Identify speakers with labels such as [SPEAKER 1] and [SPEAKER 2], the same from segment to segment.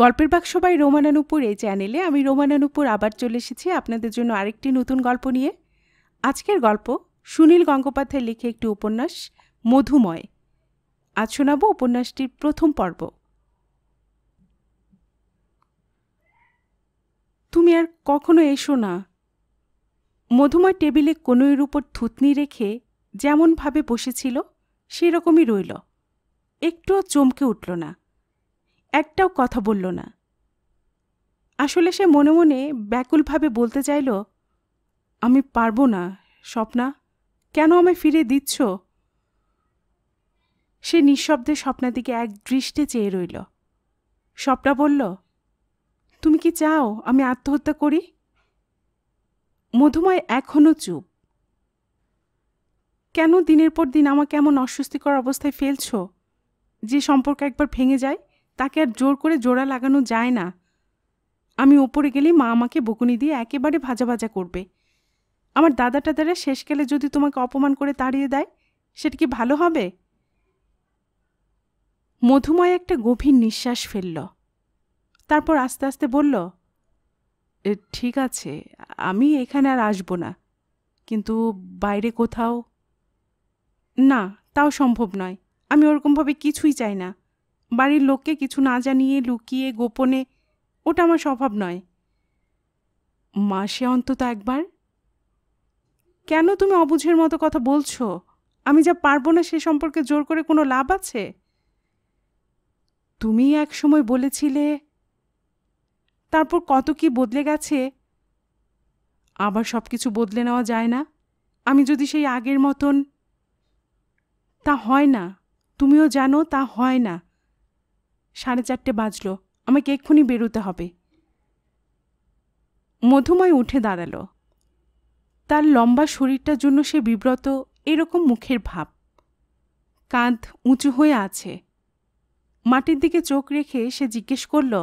[SPEAKER 1] গল্পের বাক্স বাই রোমানানুপুর এই চ্যানেলে আমি রোমানানুপুর আবার চলে এসেছি আপনাদের জন্য আরেকটি নতুন গল্প নিয়ে আজকের গল্প সুনীল গঙ্গোপাধ্যায় লিখে একটি উপন্যাস মধুময় আজ শোনাব উপন্যাসটির প্রথম পর্ব তুমি আর কখনো এসো না মধুময় টেবিলে এর উপর থুতনি রেখে যেমনভাবে বসেছিল সেরকমই রইল একটুও চমকে উঠল না একটাও কথা বলল না আসলে সে মনে মনে ব্যাকুলভাবে বলতে চাইল আমি পারবো না স্বপ্না কেন আমায় ফিরে দিচ্ছ সে নিঃশব্দে স্বপ্নার দিকে এক দৃষ্টে চেয়ে রইল স্বপ্না বলল তুমি কি চাও আমি আত্মহত্যা করি মধুময় এখনও চুপ কেন দিনের পর দিন আমাকে এমন অস্বস্তিকর অবস্থায় ফেলছ যে সম্পর্ক একবার ভেঙে যায় তাকে আর জোর করে জোড়া লাগানো যায় না আমি ওপরে গেলে মা আমাকে বকুনি দিয়ে একেবারে ভাজা ভাজা করবে আমার দাদা টাদারা শেষকালে যদি তোমাকে অপমান করে তাড়িয়ে দেয় সেটা কি ভালো হবে মধুময় একটা গভীর নিঃশ্বাস ফেলল তারপর আস্তে আস্তে বলল ঠিক আছে আমি এখানে আর আসব না কিন্তু বাইরে কোথাও না তাও সম্ভব নয় আমি ওরকমভাবে কিছুই চাই না বাড়ির লোককে কিছু না জানিয়ে লুকিয়ে গোপনে ওটা আমার স্বভাব নয় মাসে অন্তত একবার কেন তুমি অবুঝের মতো কথা বলছো আমি যা পারবো না সে সম্পর্কে জোর করে কোনো লাভ আছে তুমি এক সময় বলেছিলে তারপর কত কি বদলে গেছে আবার সব কিছু বদলে নেওয়া যায় না আমি যদি সেই আগের মতন তা হয় না তুমিও জানো তা হয় না সাড়ে চারটে বাজল আমাকে এক্ষুনি বেরোতে হবে মধুময় উঠে দাঁড়ালো তার লম্বা শরীরটার জন্য সে বিব্রত এরকম মুখের ভাব কাঁধ উঁচু হয়ে আছে মাটির দিকে চোখ রেখে সে জিজ্ঞেস করল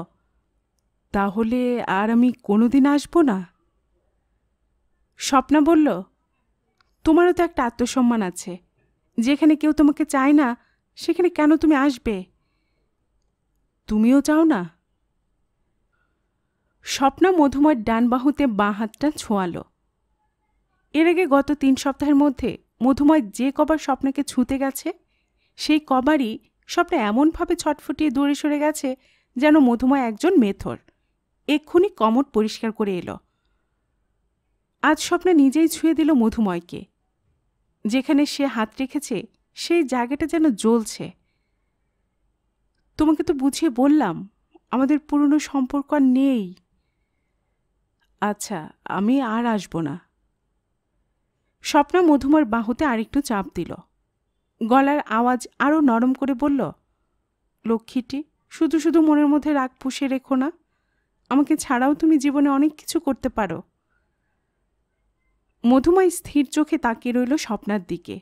[SPEAKER 1] তাহলে আর আমি কোনোদিন আসব না স্বপ্না বলল তোমারও তো একটা আত্মসম্মান আছে যেখানে কেউ তোমাকে চায় না সেখানে কেন তুমি আসবে তুমিও চাও না স্বপ্না মধুময় ডান বাহুতে বাঁ হাতটা ছোঁয়াল এর আগে গত তিন সপ্তাহের মধ্যে মধুময় যে কবার স্বপ্নাকে ছুঁতে গেছে সেই কবারই স্বপ্না এমনভাবে ছটফটিয়ে দূরে সরে গেছে যেন মধুময় একজন মেথর এক্ষুনি কমট পরিষ্কার করে এলো আজ স্বপ্না নিজেই ছুঁয়ে দিল মধুময়কে যেখানে সে হাত রেখেছে সেই জায়গাটা যেন জ্বলছে তোমাকে তো বুঝিয়ে বললাম আমাদের পুরনো সম্পর্ক আর নেই আচ্ছা আমি আর আসব না স্বপ্না মধুমার বাহুতে আরেকটু চাপ দিল গলার আওয়াজ আরও নরম করে বলল লক্ষ্মীটি শুধু শুধু মনের মধ্যে রাগ পুষে রেখো না আমাকে ছাড়াও তুমি জীবনে অনেক কিছু করতে পারো মধুময় স্থির চোখে তাকিয়ে রইল স্বপ্নার দিকে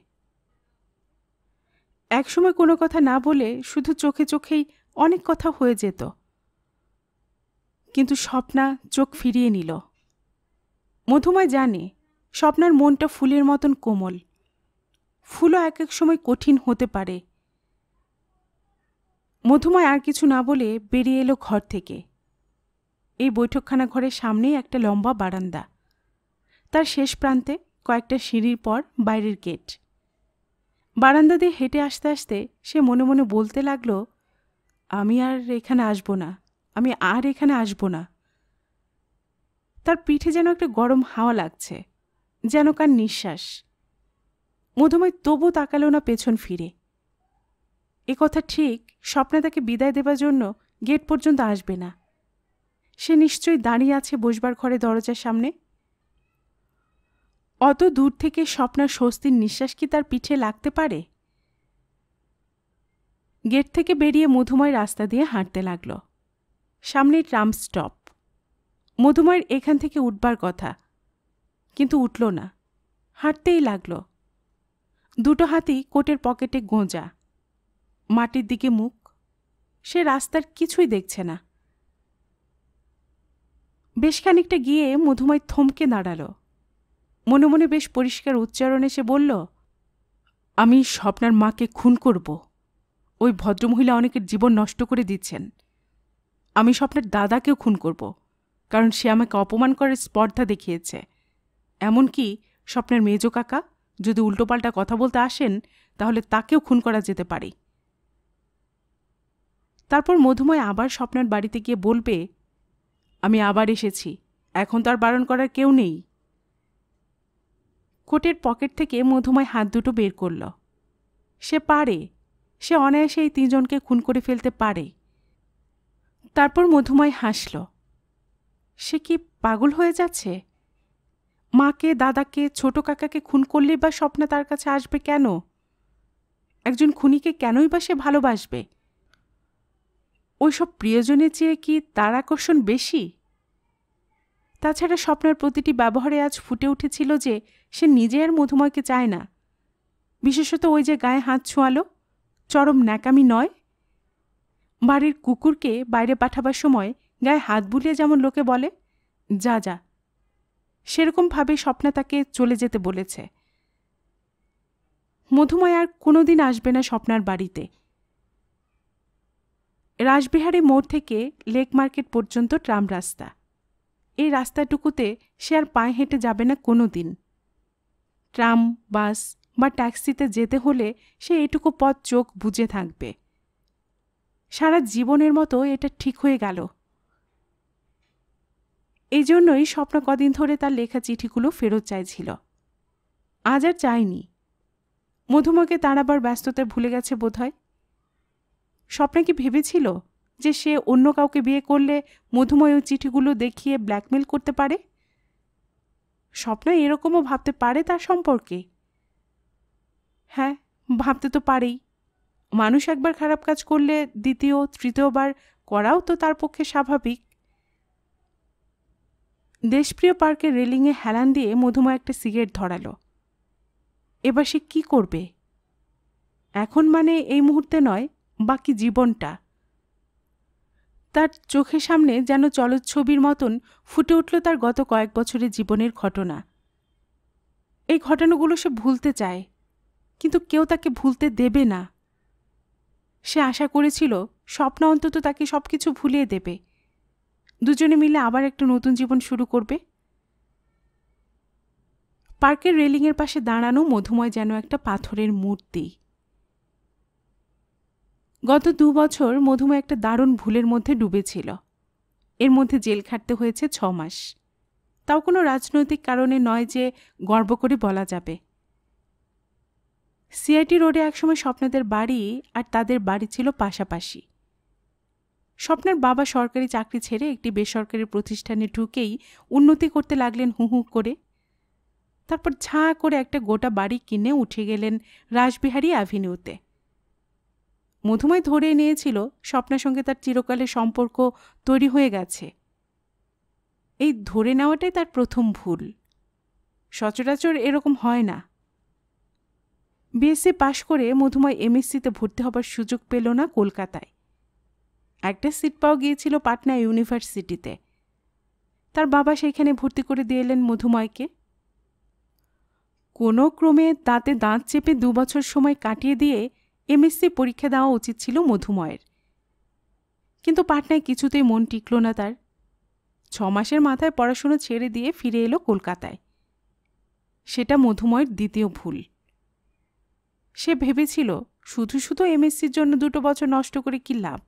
[SPEAKER 1] একসময় কোনো কথা না বলে শুধু চোখে চোখেই অনেক কথা হয়ে যেত কিন্তু স্বপ্না চোখ ফিরিয়ে নিল মধুময় জানে স্বপ্নার মনটা ফুলের মতন কোমল ফুলও এক এক সময় কঠিন হতে পারে মধুময় আর কিছু না বলে বেরিয়ে এলো ঘর থেকে এই বৈঠকখানা ঘরের সামনেই একটা লম্বা বারান্দা তার শেষ প্রান্তে কয়েকটা সিঁড়ির পর বাইরের গেট বারান্দা দিয়ে হেঁটে আসতে আসতে সে মনে মনে বলতে লাগলো আমি আর এখানে আসবো না আমি আর এখানে আসব না তার পিঠে যেন একটা গরম হাওয়া লাগছে যেন কার নিঃশ্বাস মধুময় তবু তাকালো না পেছন ফিরে এ কথা ঠিক স্বপ্নে তাকে বিদায় দেবার জন্য গেট পর্যন্ত আসবে না সে নিশ্চয়ই দাঁড়িয়ে আছে বসবার ঘরে দরজার সামনে অত দূর থেকে স্বপ্নার স্বস্তির নিঃশ্বাস কি তার পিঠে লাগতে পারে গেট থেকে বেরিয়ে মধুময় রাস্তা দিয়ে হাঁটতে লাগল সামনে ট্রাম স্টপ মধুময়ের এখান থেকে উঠবার কথা কিন্তু উঠল না হাঁটতেই লাগল দুটো হাতি কোটের পকেটে গোঁজা মাটির দিকে মুখ সে রাস্তার কিছুই দেখছে না বেশ খানিকটা গিয়ে মধুময় থমকে দাঁড়ালো মনে মনে বেশ পরিষ্কার উচ্চারণে সে বলল আমি স্বপ্নার মাকে খুন করব ওই ভদ্রমহিলা অনেকের জীবন নষ্ট করে দিচ্ছেন আমি স্বপ্নের দাদাকেও খুন করব কারণ সে আমাকে অপমান করার স্পর্ধা দেখিয়েছে এমনকি স্বপ্নের মেজ কাকা যদি উল্টোপাল্টা কথা বলতে আসেন তাহলে তাকেও খুন করা যেতে পারে তারপর মধুময় আবার স্বপ্নার বাড়িতে গিয়ে বলবে আমি আবার এসেছি এখন তার বারণ করার কেউ নেই কোটের পকেট থেকে মধুময় হাত দুটো বের করল সে পারে সে অনায়াসে এই তিনজনকে খুন করে ফেলতে পারে তারপর মধুময় হাসল সে কি পাগল হয়ে যাচ্ছে মাকে দাদাকে ছোট কাকাকে খুন করলে বা স্বপ্না তার কাছে আসবে কেন একজন খুনিকে কেনই বা সে ভালোবাসবে ওইসব প্রিয়জনের চেয়ে কি তার আকর্ষণ বেশি তাছাড়া স্বপ্নের প্রতিটি ব্যবহারে আজ ফুটে উঠেছিল যে সে নিজে আর মধুময়কে চায় না বিশেষত ওই যে গায়ে হাত ছোঁয়ালো চরম ন্যাকামি নয় বাড়ির কুকুরকে বাইরে পাঠাবার সময় গায়ে হাত বুলিয়ে যেমন লোকে বলে যা যা সেরকমভাবে স্বপ্না তাকে চলে যেতে বলেছে মধুময় আর কোনোদিন আসবে না স্বপ্নার বাড়িতে রাসবিহারী মোড় থেকে লেক মার্কেট পর্যন্ত ট্রাম রাস্তা এই রাস্তাটুকুতে সে আর পায়ে হেঁটে যাবে না কোনো দিন ট্রাম বাস বা ট্যাক্সিতে যেতে হলে সে এটুকু পথ চোখ বুঝে থাকবে সারা জীবনের মতো এটা ঠিক হয়ে গেল এই জন্যই স্বপ্ন কদিন ধরে তার লেখা চিঠিগুলো ফেরত চাইছিল আজ আর চায়নি মধুমাকে তার আবার ব্যস্ততায় ভুলে গেছে বোধহয় স্বপ্নে কি ভেবেছিল যে সে অন্য কাউকে বিয়ে করলে মধুময় চিঠিগুলো দেখিয়ে ব্ল্যাকমেল করতে পারে স্বপ্ন এরকমও ভাবতে পারে তার সম্পর্কে হ্যাঁ ভাবতে তো পারেই মানুষ একবার খারাপ কাজ করলে দ্বিতীয় তৃতীয়বার করাও তো তার পক্ষে স্বাভাবিক দেশপ্রিয় পার্কের রেলিংয়ে হেলান দিয়ে মধুময় একটা সিগারেট ধরালো এবার সে কী করবে এখন মানে এই মুহূর্তে নয় বাকি জীবনটা তার চোখের সামনে যেন চলচ্ছবির মতন ফুটে উঠল তার গত কয়েক বছরের জীবনের ঘটনা এই ঘটনাগুলো সে ভুলতে চায় কিন্তু কেউ তাকে ভুলতে দেবে না সে আশা করেছিল স্বপ্ন অন্তত তাকে সব কিছু ভুলিয়ে দেবে দুজনে মিলে আবার একটা নতুন জীবন শুরু করবে পার্কের রেলিংয়ের পাশে দাঁড়ানো মধুময় যেন একটা পাথরের মূর্তি গত দু বছর মধুমে একটা দারুণ ভুলের মধ্যে ডুবেছিল এর মধ্যে জেল খাটতে হয়েছে ছ মাস তাও কোনো রাজনৈতিক কারণে নয় যে গর্ব করে বলা যাবে সিআইটি রোডে একসময় স্বপ্নদের বাড়ি আর তাদের বাড়ি ছিল পাশাপাশি স্বপ্নের বাবা সরকারি চাকরি ছেড়ে একটি বেসরকারি প্রতিষ্ঠানে ঢুকেই উন্নতি করতে লাগলেন হু হু করে তারপর ঝাঁ করে একটা গোটা বাড়ি কিনে উঠে গেলেন রাসবিহারী অ্যাভিনিউতে মধুময় ধরে নিয়েছিল স্বপ্নার সঙ্গে তার চিরকালের সম্পর্ক তৈরি হয়ে গেছে এই ধরে নেওয়াটাই তার প্রথম ভুল সচরাচর এরকম হয় না বিএসসি পাশ করে মধুময় এমএসসিতে ভর্তি হবার সুযোগ পেল না কলকাতায় একটা সিট পাওয়া গিয়েছিল পাটনা ইউনিভার্সিটিতে তার বাবা সেখানে ভর্তি করে দিয়ে এলেন মধুময়কে কোনো ক্রমে তাতে দাঁত চেপে দু বছর সময় কাটিয়ে দিয়ে এমএসসি পরীক্ষা দেওয়া উচিত ছিল মধুময়ের কিন্তু পাটনায় কিছুতেই মন টিকল না তার ছ মাসের মাথায় পড়াশুনো ছেড়ে দিয়ে ফিরে এলো কলকাতায় সেটা মধুময়ের দ্বিতীয় ভুল সে ভেবেছিল শুধু শুধু এমএসসির জন্য দুটো বছর নষ্ট করে কি লাভ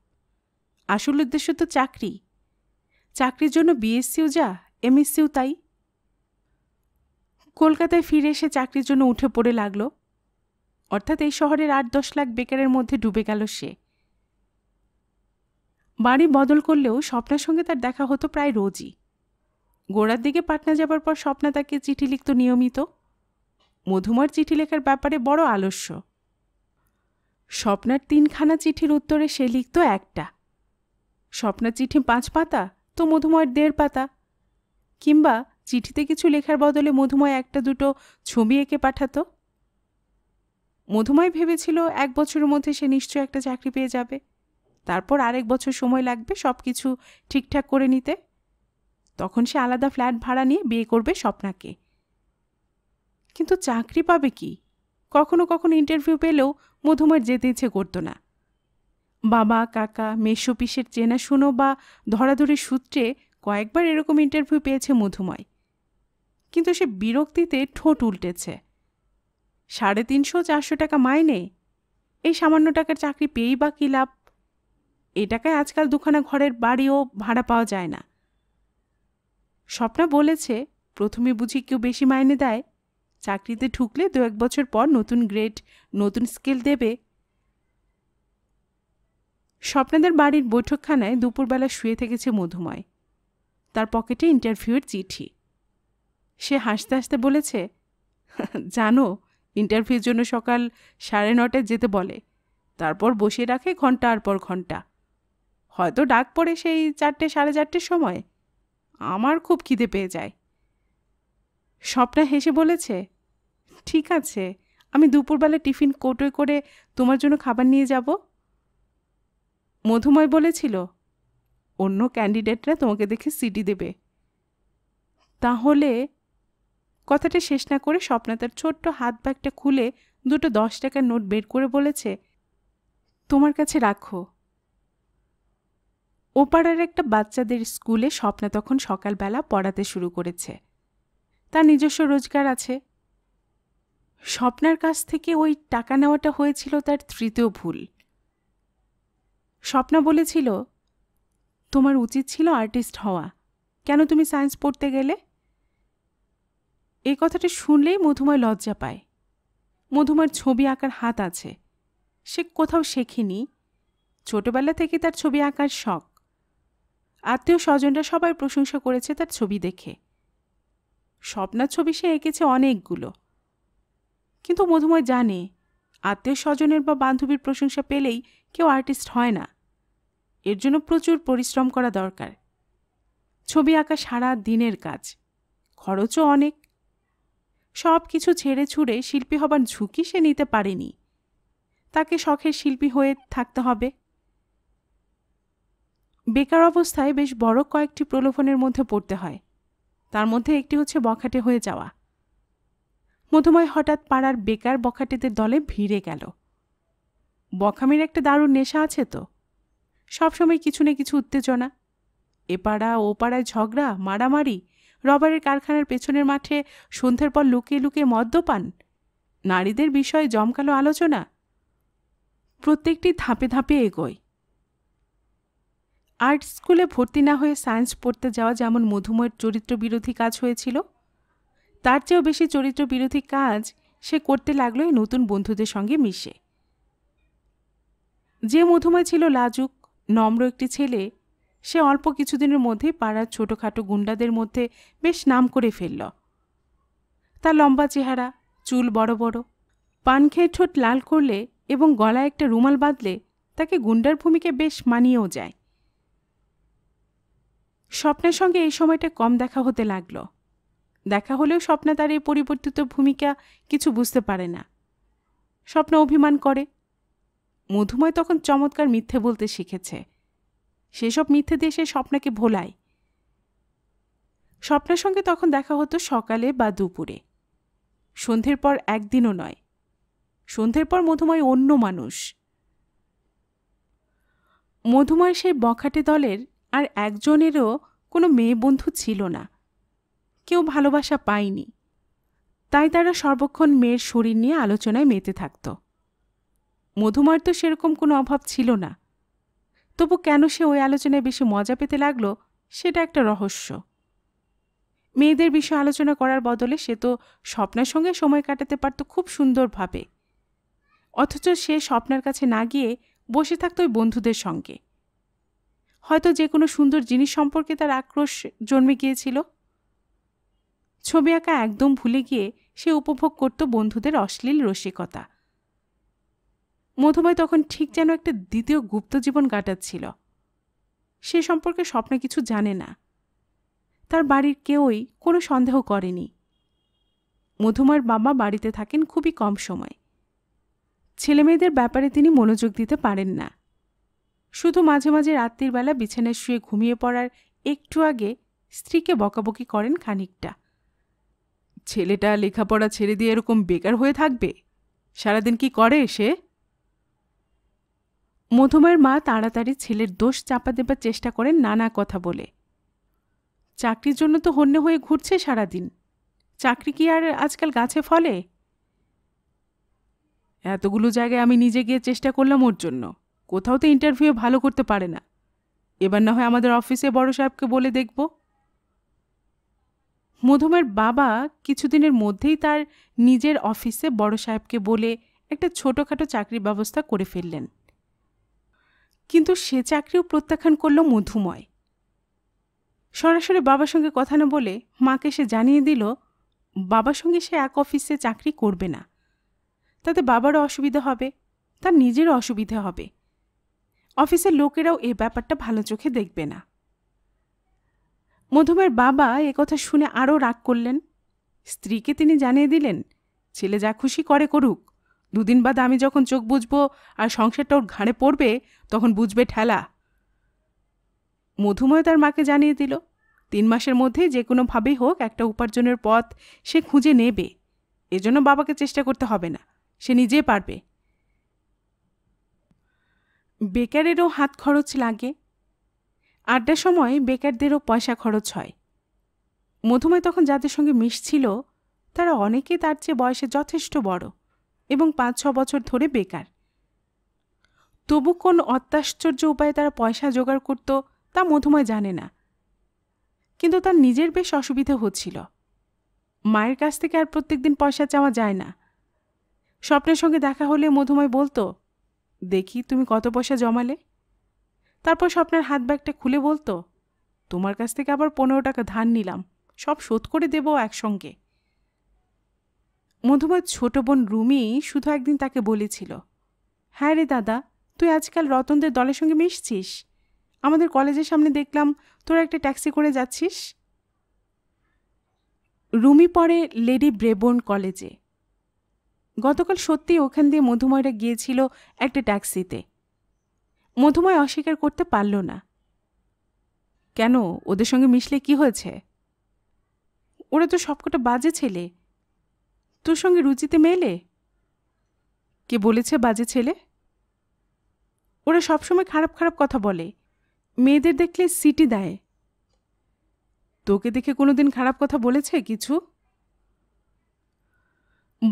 [SPEAKER 1] আসল উদ্দেশ্য তো চাকরি চাকরির জন্য বিএসসিও যা এমএসসিও তাই কলকাতায় ফিরে এসে চাকরির জন্য উঠে পড়ে লাগলো অর্থাৎ এই শহরের আট দশ লাখ বেকারের মধ্যে ডুবে গেল সে বাড়ি বদল করলেও স্বপ্নার সঙ্গে তার দেখা হতো প্রায় রোজই গোড়ার দিকে পাটনা যাবার পর স্বপ্না তাকে চিঠি লিখত নিয়মিত মধুময়ের চিঠি লেখার ব্যাপারে বড় আলস্য স্বপ্নার তিনখানা চিঠির উত্তরে সে লিখত একটা স্বপ্নার চিঠি পাঁচ পাতা তো মধুময়ের দেড় পাতা কিংবা চিঠিতে কিছু লেখার বদলে মধুময় একটা দুটো ছবি এঁকে পাঠাতো মধুময় ভেবেছিল এক বছরের মধ্যে সে নিশ্চয়ই একটা চাকরি পেয়ে যাবে তারপর আরেক বছর সময় লাগবে সব কিছু ঠিকঠাক করে নিতে তখন সে আলাদা ফ্ল্যাট ভাড়া নিয়ে বিয়ে করবে স্বপ্নাকে কিন্তু চাকরি পাবে কি কখনো কখনো ইন্টারভিউ পেলেও মধুময় যেতে ইচ্ছে করতো না বাবা কাকা মেসো পিসের শুনো বা ধরাধরি সূত্রে কয়েকবার এরকম ইন্টারভিউ পেয়েছে মধুময় কিন্তু সে বিরক্তিতে ঠোঁট উল্টেছে সাড়ে তিনশো চারশো টাকা মাইনে এই সামান্য টাকার চাকরি পেয়েই বা কী লাভ এ টাকায় আজকাল দুখানা ঘরের বাড়িও ভাড়া পাওয়া যায় না স্বপ্না বলেছে প্রথমে বুঝি কেউ বেশি মাইনে দেয় চাকরিতে ঢুকলে দু এক বছর পর নতুন গ্রেড নতুন স্কেল দেবে স্বপ্নাদের বাড়ির বৈঠকখানায় দুপুরবেলা শুয়ে থেকেছে মধুময় তার পকেটে ইন্টারভিউয়ের চিঠি সে হাসতে হাসতে বলেছে জানো ইন্টারভিউর জন্য সকাল সাড়ে নটায় যেতে বলে তারপর বসিয়ে রাখে ঘন্টার পর ঘন্টা হয়তো ডাক পড়ে সেই চারটে সাড়ে চারটের সময় আমার খুব খিদে পেয়ে যায় স্বপ্না হেসে বলেছে ঠিক আছে আমি দুপুরবেলা টিফিন কোটোয় করে তোমার জন্য খাবার নিয়ে যাব মধুময় বলেছিল অন্য ক্যান্ডিডেটরা তোমাকে দেখে সিটি দেবে তাহলে কথাটা শেষ না করে স্বপ্না তার ছোট্ট হাত ব্যাগটা খুলে দুটো দশ টাকার নোট বের করে বলেছে তোমার কাছে রাখো ওপাড়ার একটা বাচ্চাদের স্কুলে স্বপ্না তখন সকালবেলা পড়াতে শুরু করেছে তার নিজস্ব রোজগার আছে স্বপ্নার কাছ থেকে ওই টাকা নেওয়াটা হয়েছিল তার তৃতীয় ভুল স্বপ্না বলেছিল তোমার উচিত ছিল আর্টিস্ট হওয়া কেন তুমি সায়েন্স পড়তে গেলে এই কথাটা শুনলেই মধুময় লজ্জা পায় মধুময়ের ছবি আঁকার হাত আছে সে কোথাও শেখেনি ছোটবেলা থেকে তার ছবি আঁকার শখ আত্মীয় স্বজনরা সবাই প্রশংসা করেছে তার ছবি দেখে স্বপ্নার ছবি সে এঁকেছে অনেকগুলো কিন্তু মধুময় জানে আত্মীয় স্বজনের বা বান্ধবীর প্রশংসা পেলেই কেউ আর্টিস্ট হয় না এর জন্য প্রচুর পরিশ্রম করা দরকার ছবি আঁকা সারা দিনের কাজ খরচও অনেক সব কিছু ছেড়ে ছুড়ে শিল্পী হবার ঝুঁকি সে নিতে পারেনি তাকে শখের শিল্পী হয়ে থাকতে হবে বেকার অবস্থায় বেশ বড় কয়েকটি প্রলোভনের মধ্যে পড়তে হয় তার মধ্যে একটি হচ্ছে বখাটে হয়ে যাওয়া মধুময় হঠাৎ পাড়ার বেকার বখাটেদের দলে ভিড়ে গেল বখামের একটা দারুণ নেশা আছে তো সবসময় কিছু না কিছু উত্তেজনা এপাড়া ও পাড়ায় ঝগড়া মারামারি রবারের কারখানার পেছনের মাঠে সন্ধ্যের পর লুকিয়ে লুকিয়ে মদ্যপান নারীদের বিষয়ে জমকালো আলোচনা প্রত্যেকটি ধাপে ধাপে এগোয় আর্ট স্কুলে ভর্তি না হয়ে সায়েন্স পড়তে যাওয়া যেমন মধুময়ের চরিত্র বিরোধী কাজ হয়েছিল তার চেয়েও বেশি চরিত্র বিরোধী কাজ সে করতে লাগলো এই নতুন বন্ধুদের সঙ্গে মিশে যে মধুময় ছিল লাজুক নম্র একটি ছেলে সে অল্প কিছুদিনের মধ্যেই পাড়ার ছোটোখাটো গুন্ডাদের মধ্যে বেশ নাম করে ফেলল তার লম্বা চেহারা চুল বড় বড় পান খেয়ে ঠোঁট লাল করলে এবং গলায় একটা রুমাল বাঁধলে তাকে গুন্ডার ভূমিকে বেশ মানিয়েও যায় স্বপ্নের সঙ্গে এই সময়টা কম দেখা হতে লাগল দেখা হলেও স্বপ্না তার এই পরিবর্তিত ভূমিকা কিছু বুঝতে পারে না স্বপ্ন অভিমান করে মধুময় তখন চমৎকার মিথ্যে বলতে শিখেছে সেসব মিথ্যে দিয়ে সে স্বপ্নাকে ভোলায় স্বপ্নের সঙ্গে তখন দেখা হতো সকালে বা দুপুরে সন্ধ্যের পর একদিনও নয় সন্ধ্যের পর মধুময় অন্য মানুষ মধুময় সেই বখাটে দলের আর একজনেরও কোনো মেয়ে বন্ধু ছিল না কেউ ভালোবাসা পায়নি তাই তারা সর্বক্ষণ মেয়ের শরীর নিয়ে আলোচনায় মেতে থাকত মধুময়ের তো সেরকম কোনো অভাব ছিল না তবু কেন সে ওই আলোচনায় বেশি মজা পেতে লাগলো সেটা একটা রহস্য মেয়েদের বিষয়ে আলোচনা করার বদলে সে তো স্বপ্নের সঙ্গে সময় কাটাতে পারত খুব সুন্দরভাবে অথচ সে স্বপ্নের কাছে না গিয়ে বসে থাকতো ওই বন্ধুদের সঙ্গে হয়তো যে কোনো সুন্দর জিনিস সম্পর্কে তার আক্রোশ জন্মে গিয়েছিল ছবি আঁকা একদম ভুলে গিয়ে সে উপভোগ করত বন্ধুদের অশ্লীল রসিকতা মধুময় তখন ঠিক যেন একটা দ্বিতীয় গুপ্ত জীবন কাটাচ্ছিল সে সম্পর্কে স্বপ্ন কিছু জানে না তার বাড়ির কেউই কোনো সন্দেহ করেনি মধুময়ের বাবা বাড়িতে থাকেন খুবই কম সময় ছেলেমেয়েদের ব্যাপারে তিনি মনোযোগ দিতে পারেন না শুধু মাঝে মাঝে রাত্রির বেলা বিছানায় শুয়ে ঘুমিয়ে পড়ার একটু আগে স্ত্রীকে বকাবকি করেন খানিকটা ছেলেটা লেখাপড়া ছেড়ে দিয়ে এরকম বেকার হয়ে থাকবে সারাদিন কি করে সে মধুমার মা তাড়াতাড়ি ছেলের দোষ চাপা দেবার চেষ্টা করেন নানা কথা বলে চাকরির জন্য তো হন্য হয়ে ঘুরছে সারাদিন চাকরি কি আর আজকাল গাছে ফলে এতগুলো জায়গায় আমি নিজে গিয়ে চেষ্টা করলাম ওর জন্য কোথাও তো ইন্টারভিউ ভালো করতে পারে না এবার না হয় আমাদের অফিসে বড় সাহেবকে বলে দেখব মধুমের বাবা কিছুদিনের মধ্যেই তার নিজের অফিসে বড় সাহেবকে বলে একটা ছোটোখাটো চাকরির ব্যবস্থা করে ফেললেন কিন্তু সে চাকরিও প্রত্যাখ্যান করল মধুময় সরাসরি বাবার সঙ্গে কথা না বলে মাকে সে জানিয়ে দিল বাবার সঙ্গে সে এক অফিসে চাকরি করবে না তাতে বাবারও অসুবিধা হবে তার নিজেরও অসুবিধে হবে অফিসের লোকেরাও এ ব্যাপারটা ভালো চোখে দেখবে না মধুমের বাবা কথা শুনে আরও রাগ করলেন স্ত্রীকে তিনি জানিয়ে দিলেন ছেলে যা খুশি করে করুক দুদিন বাদ আমি যখন চোখ বুঝব আর সংসারটা ওর ঘাড়ে পড়বে তখন বুঝবে ঠেলা মধুময় তার মাকে জানিয়ে দিল তিন মাসের মধ্যে যে কোনোভাবেই হোক একটা উপার্জনের পথ সে খুঁজে নেবে এজন্য বাবাকে চেষ্টা করতে হবে না সে নিজে পারবে বেকারেরও হাত খরচ লাগে আড্ডার সময় বেকারদেরও পয়সা খরচ হয় মধুময় তখন যাদের সঙ্গে মিশছিল তারা অনেকে তার চেয়ে বয়সে যথেষ্ট বড় এবং পাঁচ ছ বছর ধরে বেকার তবু কোন অত্যাশ্চর্য উপায়ে তারা পয়সা জোগাড় করত তা মধুময় জানে না কিন্তু তার নিজের বেশ অসুবিধে হচ্ছিল মায়ের কাছ থেকে আর প্রত্যেকদিন পয়সা চাওয়া যায় না স্বপ্নের সঙ্গে দেখা হলে মধুময় বলতো দেখি তুমি কত পয়সা জমালে তারপর স্বপ্নের হাত ব্যাগটা খুলে বলতো তোমার কাছ থেকে আবার পনেরো টাকা ধার নিলাম সব শোধ করে দেব একসঙ্গে মধুময় ছোট বোন রুমি শুধু একদিন তাকে বলেছিল হ্যাঁ রে দাদা তুই আজকাল রতনদের দলের সঙ্গে মিশছিস আমাদের কলেজের সামনে দেখলাম তোরা একটা ট্যাক্সি করে যাচ্ছিস রুমি পড়ে লেডি ব্রেবোর্ন কলেজে গতকাল সত্যি ওখান দিয়ে মধুময়রা গিয়েছিল একটা ট্যাক্সিতে মধুময় অস্বীকার করতে পারল না কেন ওদের সঙ্গে মিশলে কি হয়েছে ওরা তো সবকটা বাজে ছেলে তোর সঙ্গে রুচিতে মেলে কে বলেছে বাজে ছেলে ওরা সবসময় খারাপ খারাপ কথা বলে মেয়েদের দেখলে সিটি দেয় তোকে দেখে কোনোদিন খারাপ কথা বলেছে কিছু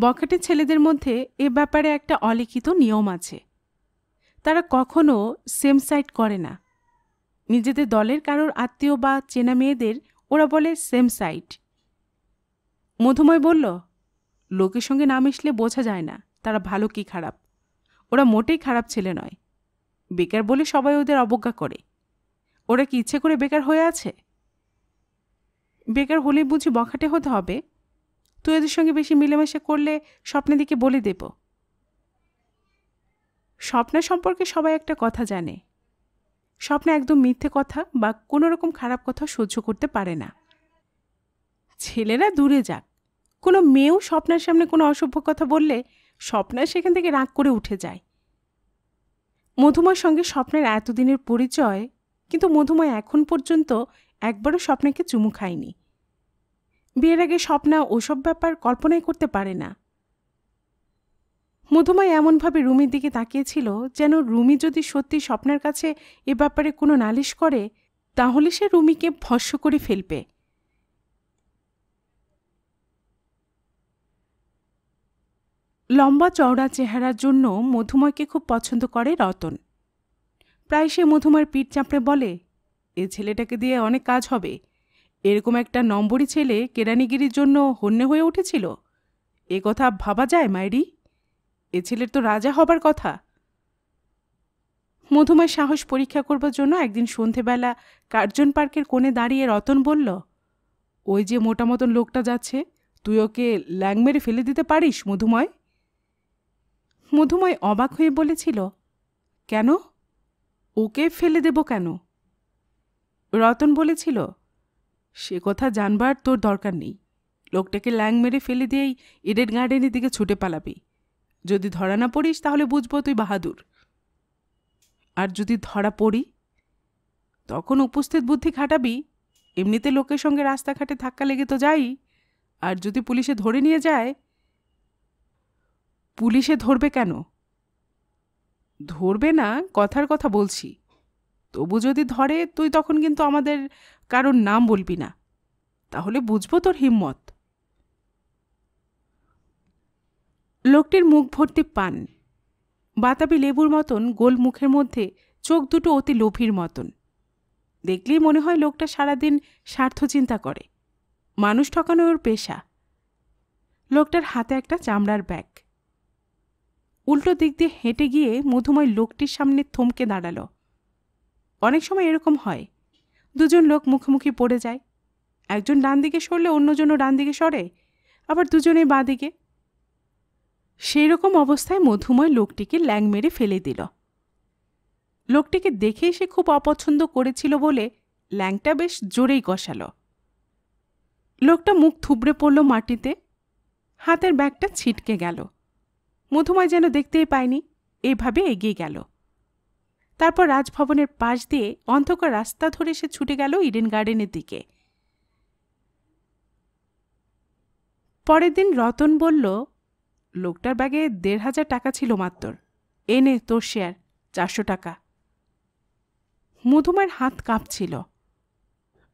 [SPEAKER 1] বখাটে ছেলেদের মধ্যে এ ব্যাপারে একটা অলিখিত নিয়ম আছে তারা কখনো সেম সাইড করে না নিজেদের দলের কারোর আত্মীয় বা চেনা মেয়েদের ওরা বলে সেম সাইড মধুময় বলল লোকের সঙ্গে না মিশলে বোঝা যায় না তারা ভালো কি খারাপ ওরা মোটেই খারাপ ছেলে নয় বেকার বলে সবাই ওদের অবজ্ঞা করে ওরা কি ইচ্ছে করে বেকার হয়ে আছে বেকার হলে বুঝি বখাটে হতে হবে তুই ওদের সঙ্গে বেশি মিলেমিশে করলে স্বপ্নের দিকে বলে দেব স্বপ্না সম্পর্কে সবাই একটা কথা জানে স্বপ্না একদম মিথ্যে কথা বা কোনো রকম খারাপ কথা সহ্য করতে পারে না ছেলেরা দূরে যাক কোনো মেয়েও স্বপ্নার সামনে কোনো অসভ্য কথা বললে স্বপ্না সেখান থেকে রাগ করে উঠে যায় মধুময়ের সঙ্গে স্বপ্নের এতদিনের পরিচয় কিন্তু মধুময় এখন পর্যন্ত একবারও স্বপ্নাকে চুমু খায়নি বিয়ের আগে স্বপ্না ওসব ব্যাপার কল্পনাই করতে পারে না মধুময় এমনভাবে রুমির দিকে তাকিয়েছিল যেন রুমি যদি সত্যি স্বপ্নার কাছে এ ব্যাপারে কোনো নালিশ করে তাহলে সে রুমিকে ভস্য করে ফেলবে লম্বা চওড়া চেহারার জন্য মধুময়কে খুব পছন্দ করে রতন প্রায় সে মধুময়ের পিঠ চাপড়ে বলে এ ছেলেটাকে দিয়ে অনেক কাজ হবে এরকম একটা নম্বরী ছেলে কেরানিগিরির জন্য হন্যে হয়ে উঠেছিল এ কথা ভাবা যায় মায়েরি এ ছেলের তো রাজা হবার কথা মধুময় সাহস পরীক্ষা করবার জন্য একদিন সন্ধেবেলা কার্জন পার্কের কোণে দাঁড়িয়ে রতন বলল ওই যে মোটা মতন লোকটা যাচ্ছে তুই ওকে ল্যাং মেরে ফেলে দিতে পারিস মধুময় মধুময় অবাক হয়ে বলেছিল কেন ওকে ফেলে দেব কেন রতন বলেছিল সে কথা জানবার তোর দরকার নেই লোকটাকে ল্যাং মেরে ফেলে দিয়েই ইডেন গার্ডেনের দিকে ছুটে পালাবি যদি ধরা না পড়িস তাহলে বুঝব তুই বাহাদুর আর যদি ধরা পড়ি তখন উপস্থিত বুদ্ধি খাটাবি এমনিতে লোকের সঙ্গে রাস্তাঘাটে ধাক্কা লেগে তো যাই আর যদি পুলিশে ধরে নিয়ে যায় পুলিশে ধরবে কেন ধরবে না কথার কথা বলছি তবু যদি ধরে তুই তখন কিন্তু আমাদের কারোর নাম বলবি না তাহলে বুঝবো তোর হিম্মত লোকটির মুখ ভর্তি পান বাতাবি লেবুর মতন গোল মুখের মধ্যে চোখ দুটো অতি লোভীর মতন দেখলেই মনে হয় লোকটা সারাদিন স্বার্থ চিন্তা করে মানুষ ঠকানো ওর পেশা লোকটার হাতে একটা চামড়ার ব্যাগ উল্টো দিক দিয়ে হেঁটে গিয়ে মধুময় লোকটির সামনে থমকে দাঁড়ালো অনেক সময় এরকম হয় দুজন লোক মুখোমুখি পড়ে যায় একজন ডান দিকে সরলে অন্যজনও ডান দিকে সরে আবার দুজনে বাঁ দিকে সেই রকম অবস্থায় মধুময় লোকটিকে ল্যাং মেরে ফেলে দিল লোকটিকে দেখেই সে খুব অপছন্দ করেছিল বলে ল্যাংটা বেশ জোরেই কষাল লোকটা মুখ থুবড়ে পড়ল মাটিতে হাতের ব্যাগটা ছিটকে গেল মধুময় যেন দেখতেই পায়নি এভাবে এগিয়ে গেল তারপর রাজভবনের পাশ দিয়ে অন্ধকার রাস্তা ধরে সে ছুটে গেল ইডেন গার্ডেনের দিকে পরের দিন রতন বলল লোকটার ব্যাগে দেড় হাজার টাকা ছিল মাত্র এনে তোর শেয়ার চারশো টাকা মধুমার হাত কাঁপছিল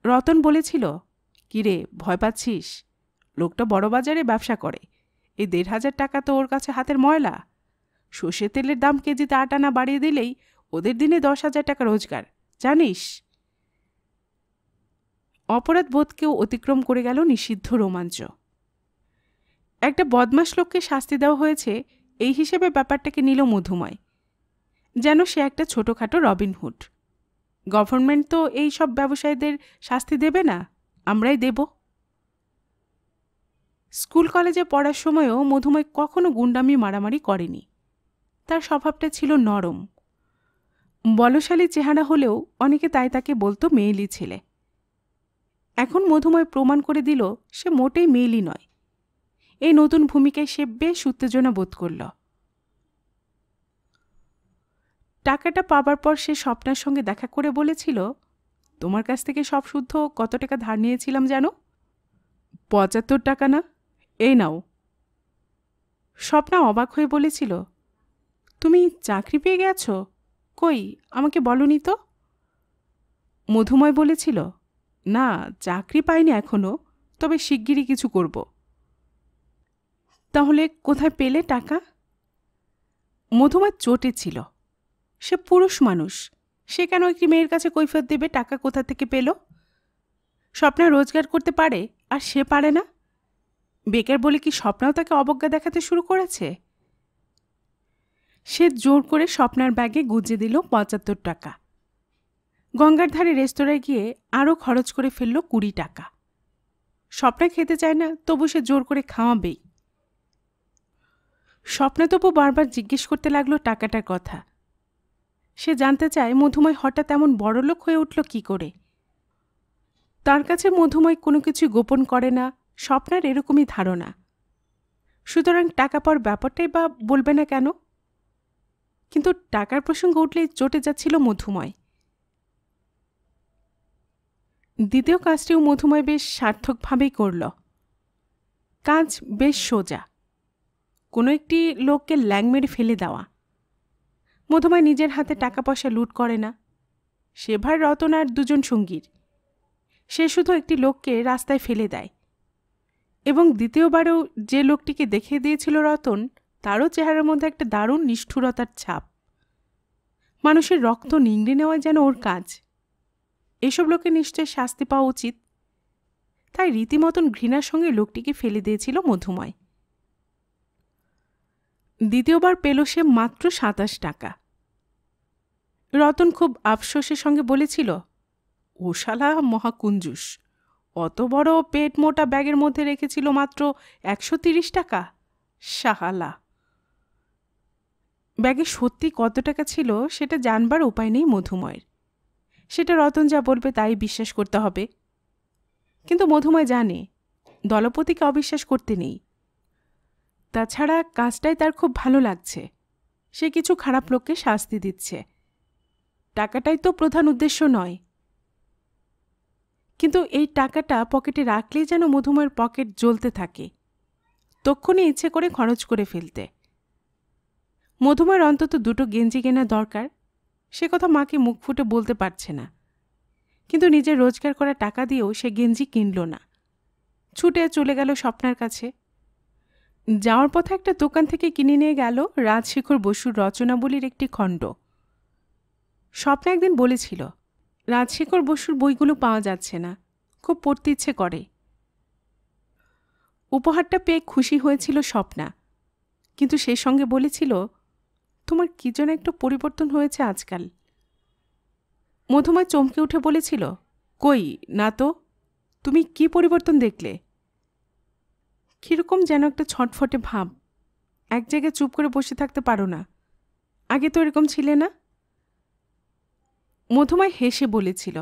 [SPEAKER 1] রতন বলেছিল কিরে ভয় পাচ্ছিস লোকটা বড় বাজারে ব্যবসা করে এই দেড় হাজার টাকা তো ওর কাছে হাতের ময়লা সর্ষে তেলের দাম কেজিতে আট আনা বাড়িয়ে দিলেই ওদের দিনে দশ হাজার টাকা রোজগার জানিস অপরাধ বোধকেও অতিক্রম করে গেল নিষিদ্ধ রোমাঞ্চ একটা বদমাস লোককে শাস্তি দেওয়া হয়েছে এই হিসেবে ব্যাপারটাকে নিল মধুময় যেন সে একটা ছোটোখাটো রবিনহুড গভর্নমেন্ট তো এই সব ব্যবসায়ীদের শাস্তি দেবে না আমরাই দেবো স্কুল কলেজে পড়ার সময়ও মধুময় কখনো গুন্ডামি মারামারি করেনি তার স্বভাবটা ছিল নরম বলশালী চেহারা হলেও অনেকে তাই তাকে বলতো মেয়েলি ছেলে এখন মধুময় প্রমাণ করে দিল সে মোটেই মেয়েলি নয় এই নতুন ভূমিকায় সে বেশ উত্তেজনা বোধ করল টাকাটা পাবার পর সে স্বপ্নার সঙ্গে দেখা করে বলেছিল তোমার কাছ থেকে সব শুদ্ধ কত টাকা ধার নিয়েছিলাম জানো পঁচাত্তর টাকা না এই নাও স্বপ্না অবাক হয়ে বলেছিল তুমি চাকরি পেয়ে গেছ কই আমাকে বলনি তো মধুময় বলেছিল না চাকরি পাইনি এখনও তবে শিগগিরই কিছু করব তাহলে কোথায় পেলে টাকা মধুময় চোটে ছিল সে পুরুষ মানুষ সে কেন একটি মেয়ের কাছে কৈফত দেবে টাকা কোথা থেকে পেল স্বপ্না রোজগার করতে পারে আর সে পারে না বেকার বলে কি স্বপ্নাও তাকে অবজ্ঞা দেখাতে শুরু করেছে সে জোর করে স্বপ্নার ব্যাগে গুজে দিল পঁচাত্তর টাকা গঙ্গার ধারে রেস্তোরাঁয় গিয়ে আরও খরচ করে ফেলল কুড়ি টাকা স্বপ্না খেতে চায় না তবু সে জোর করে খাওয়াবেই স্বপ্না তবু বারবার জিজ্ঞেস করতে লাগলো টাকাটার কথা সে জানতে চায় মধুময় হঠাৎ এমন বড়লোক হয়ে উঠল কি করে তার কাছে মধুময় কোনো কিছু গোপন করে না স্বপ্নার এরকমই ধারণা সুতরাং টাকা পর ব্যাপারটাই বা বলবে না কেন কিন্তু টাকার প্রসঙ্গ উঠলে চটে যাচ্ছিল মধুময় দ্বিতীয় কাজটিও মধুময় বেশ সার্থকভাবেই করল কাজ বেশ সোজা কোনো একটি লোককে ল্যাং মেরে ফেলে দেওয়া মধুময় নিজের হাতে টাকা পয়সা লুট করে না সেভার রতন আর দুজন সঙ্গীর সে শুধু একটি লোককে রাস্তায় ফেলে দেয় এবং দ্বিতীয়বারেও যে লোকটিকে দেখিয়ে দিয়েছিল রতন তারও চেহারার মধ্যে একটা দারুণ নিষ্ঠুরতার ছাপ মানুষের রক্ত নিংড়ে নেওয়া যেন ওর কাজ এসব লোকে নিশ্চয় শাস্তি পাওয়া উচিত তাই রীতিমতন ঘৃণার সঙ্গে লোকটিকে ফেলে দিয়েছিল মধুময় দ্বিতীয়বার পেল সে মাত্র সাতাশ টাকা রতন খুব আফসোসের সঙ্গে বলেছিল ও শালা মহাকুঞ্জুস অত বড় পেট মোটা ব্যাগের মধ্যে রেখেছিল মাত্র একশো তিরিশ টাকা সাহালা ব্যাগে সত্যি কত টাকা ছিল সেটা জানবার উপায় নেই মধুময়ের সেটা রতন যা বলবে তাই বিশ্বাস করতে হবে কিন্তু মধুময় জানে দলপতিকে অবিশ্বাস করতে নেই তাছাড়া কাজটাই তার খুব ভালো লাগছে সে কিছু খারাপ লোককে শাস্তি দিচ্ছে টাকাটাই তো প্রধান উদ্দেশ্য নয় কিন্তু এই টাকাটা পকেটে রাখলেই যেন মধুময়ের পকেট জ্বলতে থাকে তক্ষণে ইচ্ছে করে খরচ করে ফেলতে মধুময়ের অন্তত দুটো গেঞ্জি কেনা দরকার সে কথা মাকে মুখ ফুটে বলতে পারছে না কিন্তু নিজের রোজগার করা টাকা দিয়েও সে গেঞ্জি কিনল না ছুটে চলে গেল স্বপ্নার কাছে যাওয়ার পথে একটা দোকান থেকে কিনে নিয়ে গেল রাজশেখর বসুর রচনাবলীর একটি খণ্ড স্বপ্না একদিন বলেছিল রাজশেখর বসুর বইগুলো পাওয়া যাচ্ছে না খুব পড়তে ইচ্ছে করে উপহারটা পেয়ে খুশি হয়েছিল স্বপ্না কিন্তু সেই সঙ্গে বলেছিল তোমার কী যেন একটু পরিবর্তন হয়েছে আজকাল মধুময় চমকে উঠে বলেছিল কই না তো তুমি কি পরিবর্তন দেখলে কীরকম যেন একটা ছটফটে ভাব এক জায়গায় চুপ করে বসে থাকতে পারো না আগে তো এরকম ছিলে না মধুময় হেসে বলেছিল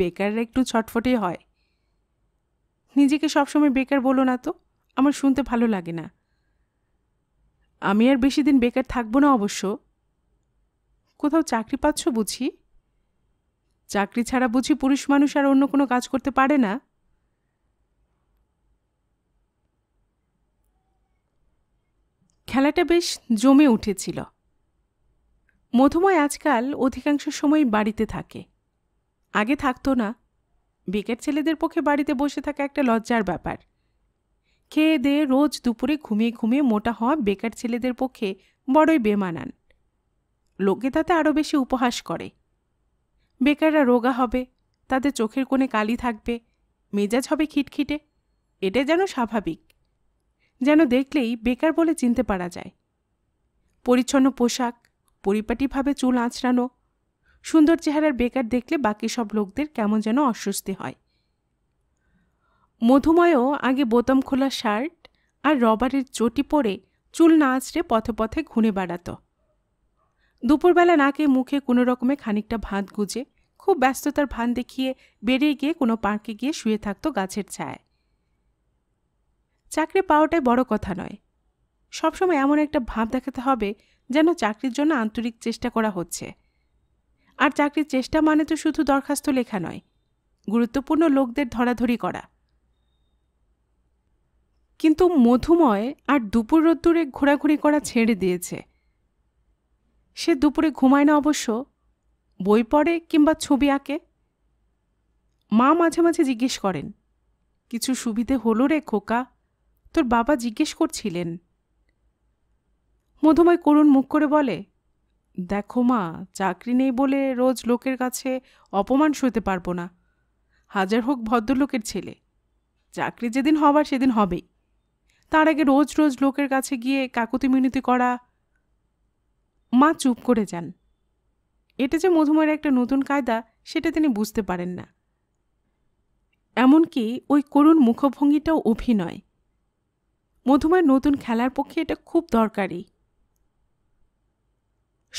[SPEAKER 1] বেকাররা একটু ছটফটে হয় নিজেকে সবসময় বেকার বলো না তো আমার শুনতে ভালো লাগে না আমি আর বেশি দিন বেকার থাকবো না অবশ্য কোথাও চাকরি পাচ্ছ বুঝি চাকরি ছাড়া বুঝি পুরুষ মানুষ আর অন্য কোনো কাজ করতে পারে না খেলাটা বেশ জমে উঠেছিল মধুময় আজকাল অধিকাংশ সময় বাড়িতে থাকে আগে থাকতো না বেকার ছেলেদের পক্ষে বাড়িতে বসে থাকা একটা লজ্জার ব্যাপার খেয়ে দে রোজ দুপুরে ঘুমিয়ে ঘুমিয়ে মোটা হওয়া বেকার ছেলেদের পক্ষে বড়ই বেমানান লোকে তাতে আরও বেশি উপহাস করে বেকাররা রোগা হবে তাদের চোখের কোণে কালি থাকবে মেজাজ হবে খিটখিটে এটা যেন স্বাভাবিক যেন দেখলেই বেকার বলে চিনতে পারা যায় পরিচ্ছন্ন পোশাক পরিপাটিভাবে চুল আঁচড়ানো সুন্দর চেহারার বেকার দেখলে বাকি সব লোকদের কেমন যেন অস্বস্তি হয় মধুময়ও আগে বোতাম খোলা শার্ট আর রবারের চটি পরে চুল না আঁচড়ে পথে পথে ঘুরে বেড়াত দুপুরবেলা নাকে মুখে কোনো রকমে খানিকটা ভাত গুজে খুব ব্যস্ততার ভান দেখিয়ে বেরিয়ে গিয়ে কোনো পার্কে গিয়ে শুয়ে থাকতো গাছের ছায় চাকরি পাওয়াটাই বড় কথা নয় সবসময় এমন একটা ভাব দেখাতে হবে যেন চাকরির জন্য আন্তরিক চেষ্টা করা হচ্ছে আর চাকরির চেষ্টা মানে তো শুধু দরখাস্ত লেখা নয় গুরুত্বপূর্ণ লোকদের ধরাধরি করা কিন্তু মধুময় আর দুপুর রোদ্দুরে ঘোরাঘুরি করা ছেড়ে দিয়েছে সে দুপুরে ঘুমায় না অবশ্য বই পড়ে কিংবা ছবি আঁকে মা মাঝে মাঝে জিজ্ঞেস করেন কিছু সুবিধে হলো রে খোকা তোর বাবা জিজ্ঞেস করছিলেন মধুময় করুণ মুখ করে বলে দেখো মা চাকরি নেই বলে রোজ লোকের কাছে অপমান সইতে পারবো না হাজার হোক ভদ্রলোকের ছেলে চাকরি যেদিন হবার সেদিন হবেই তার আগে রোজ রোজ লোকের কাছে গিয়ে কাকুতি মিনতি করা মা চুপ করে যান এটা যে মধুময়ের একটা নতুন কায়দা সেটা তিনি বুঝতে পারেন না এমনকি ওই করুণ মুখভঙ্গিটাও অভিনয় মধুময়ের নতুন খেলার পক্ষে এটা খুব দরকারি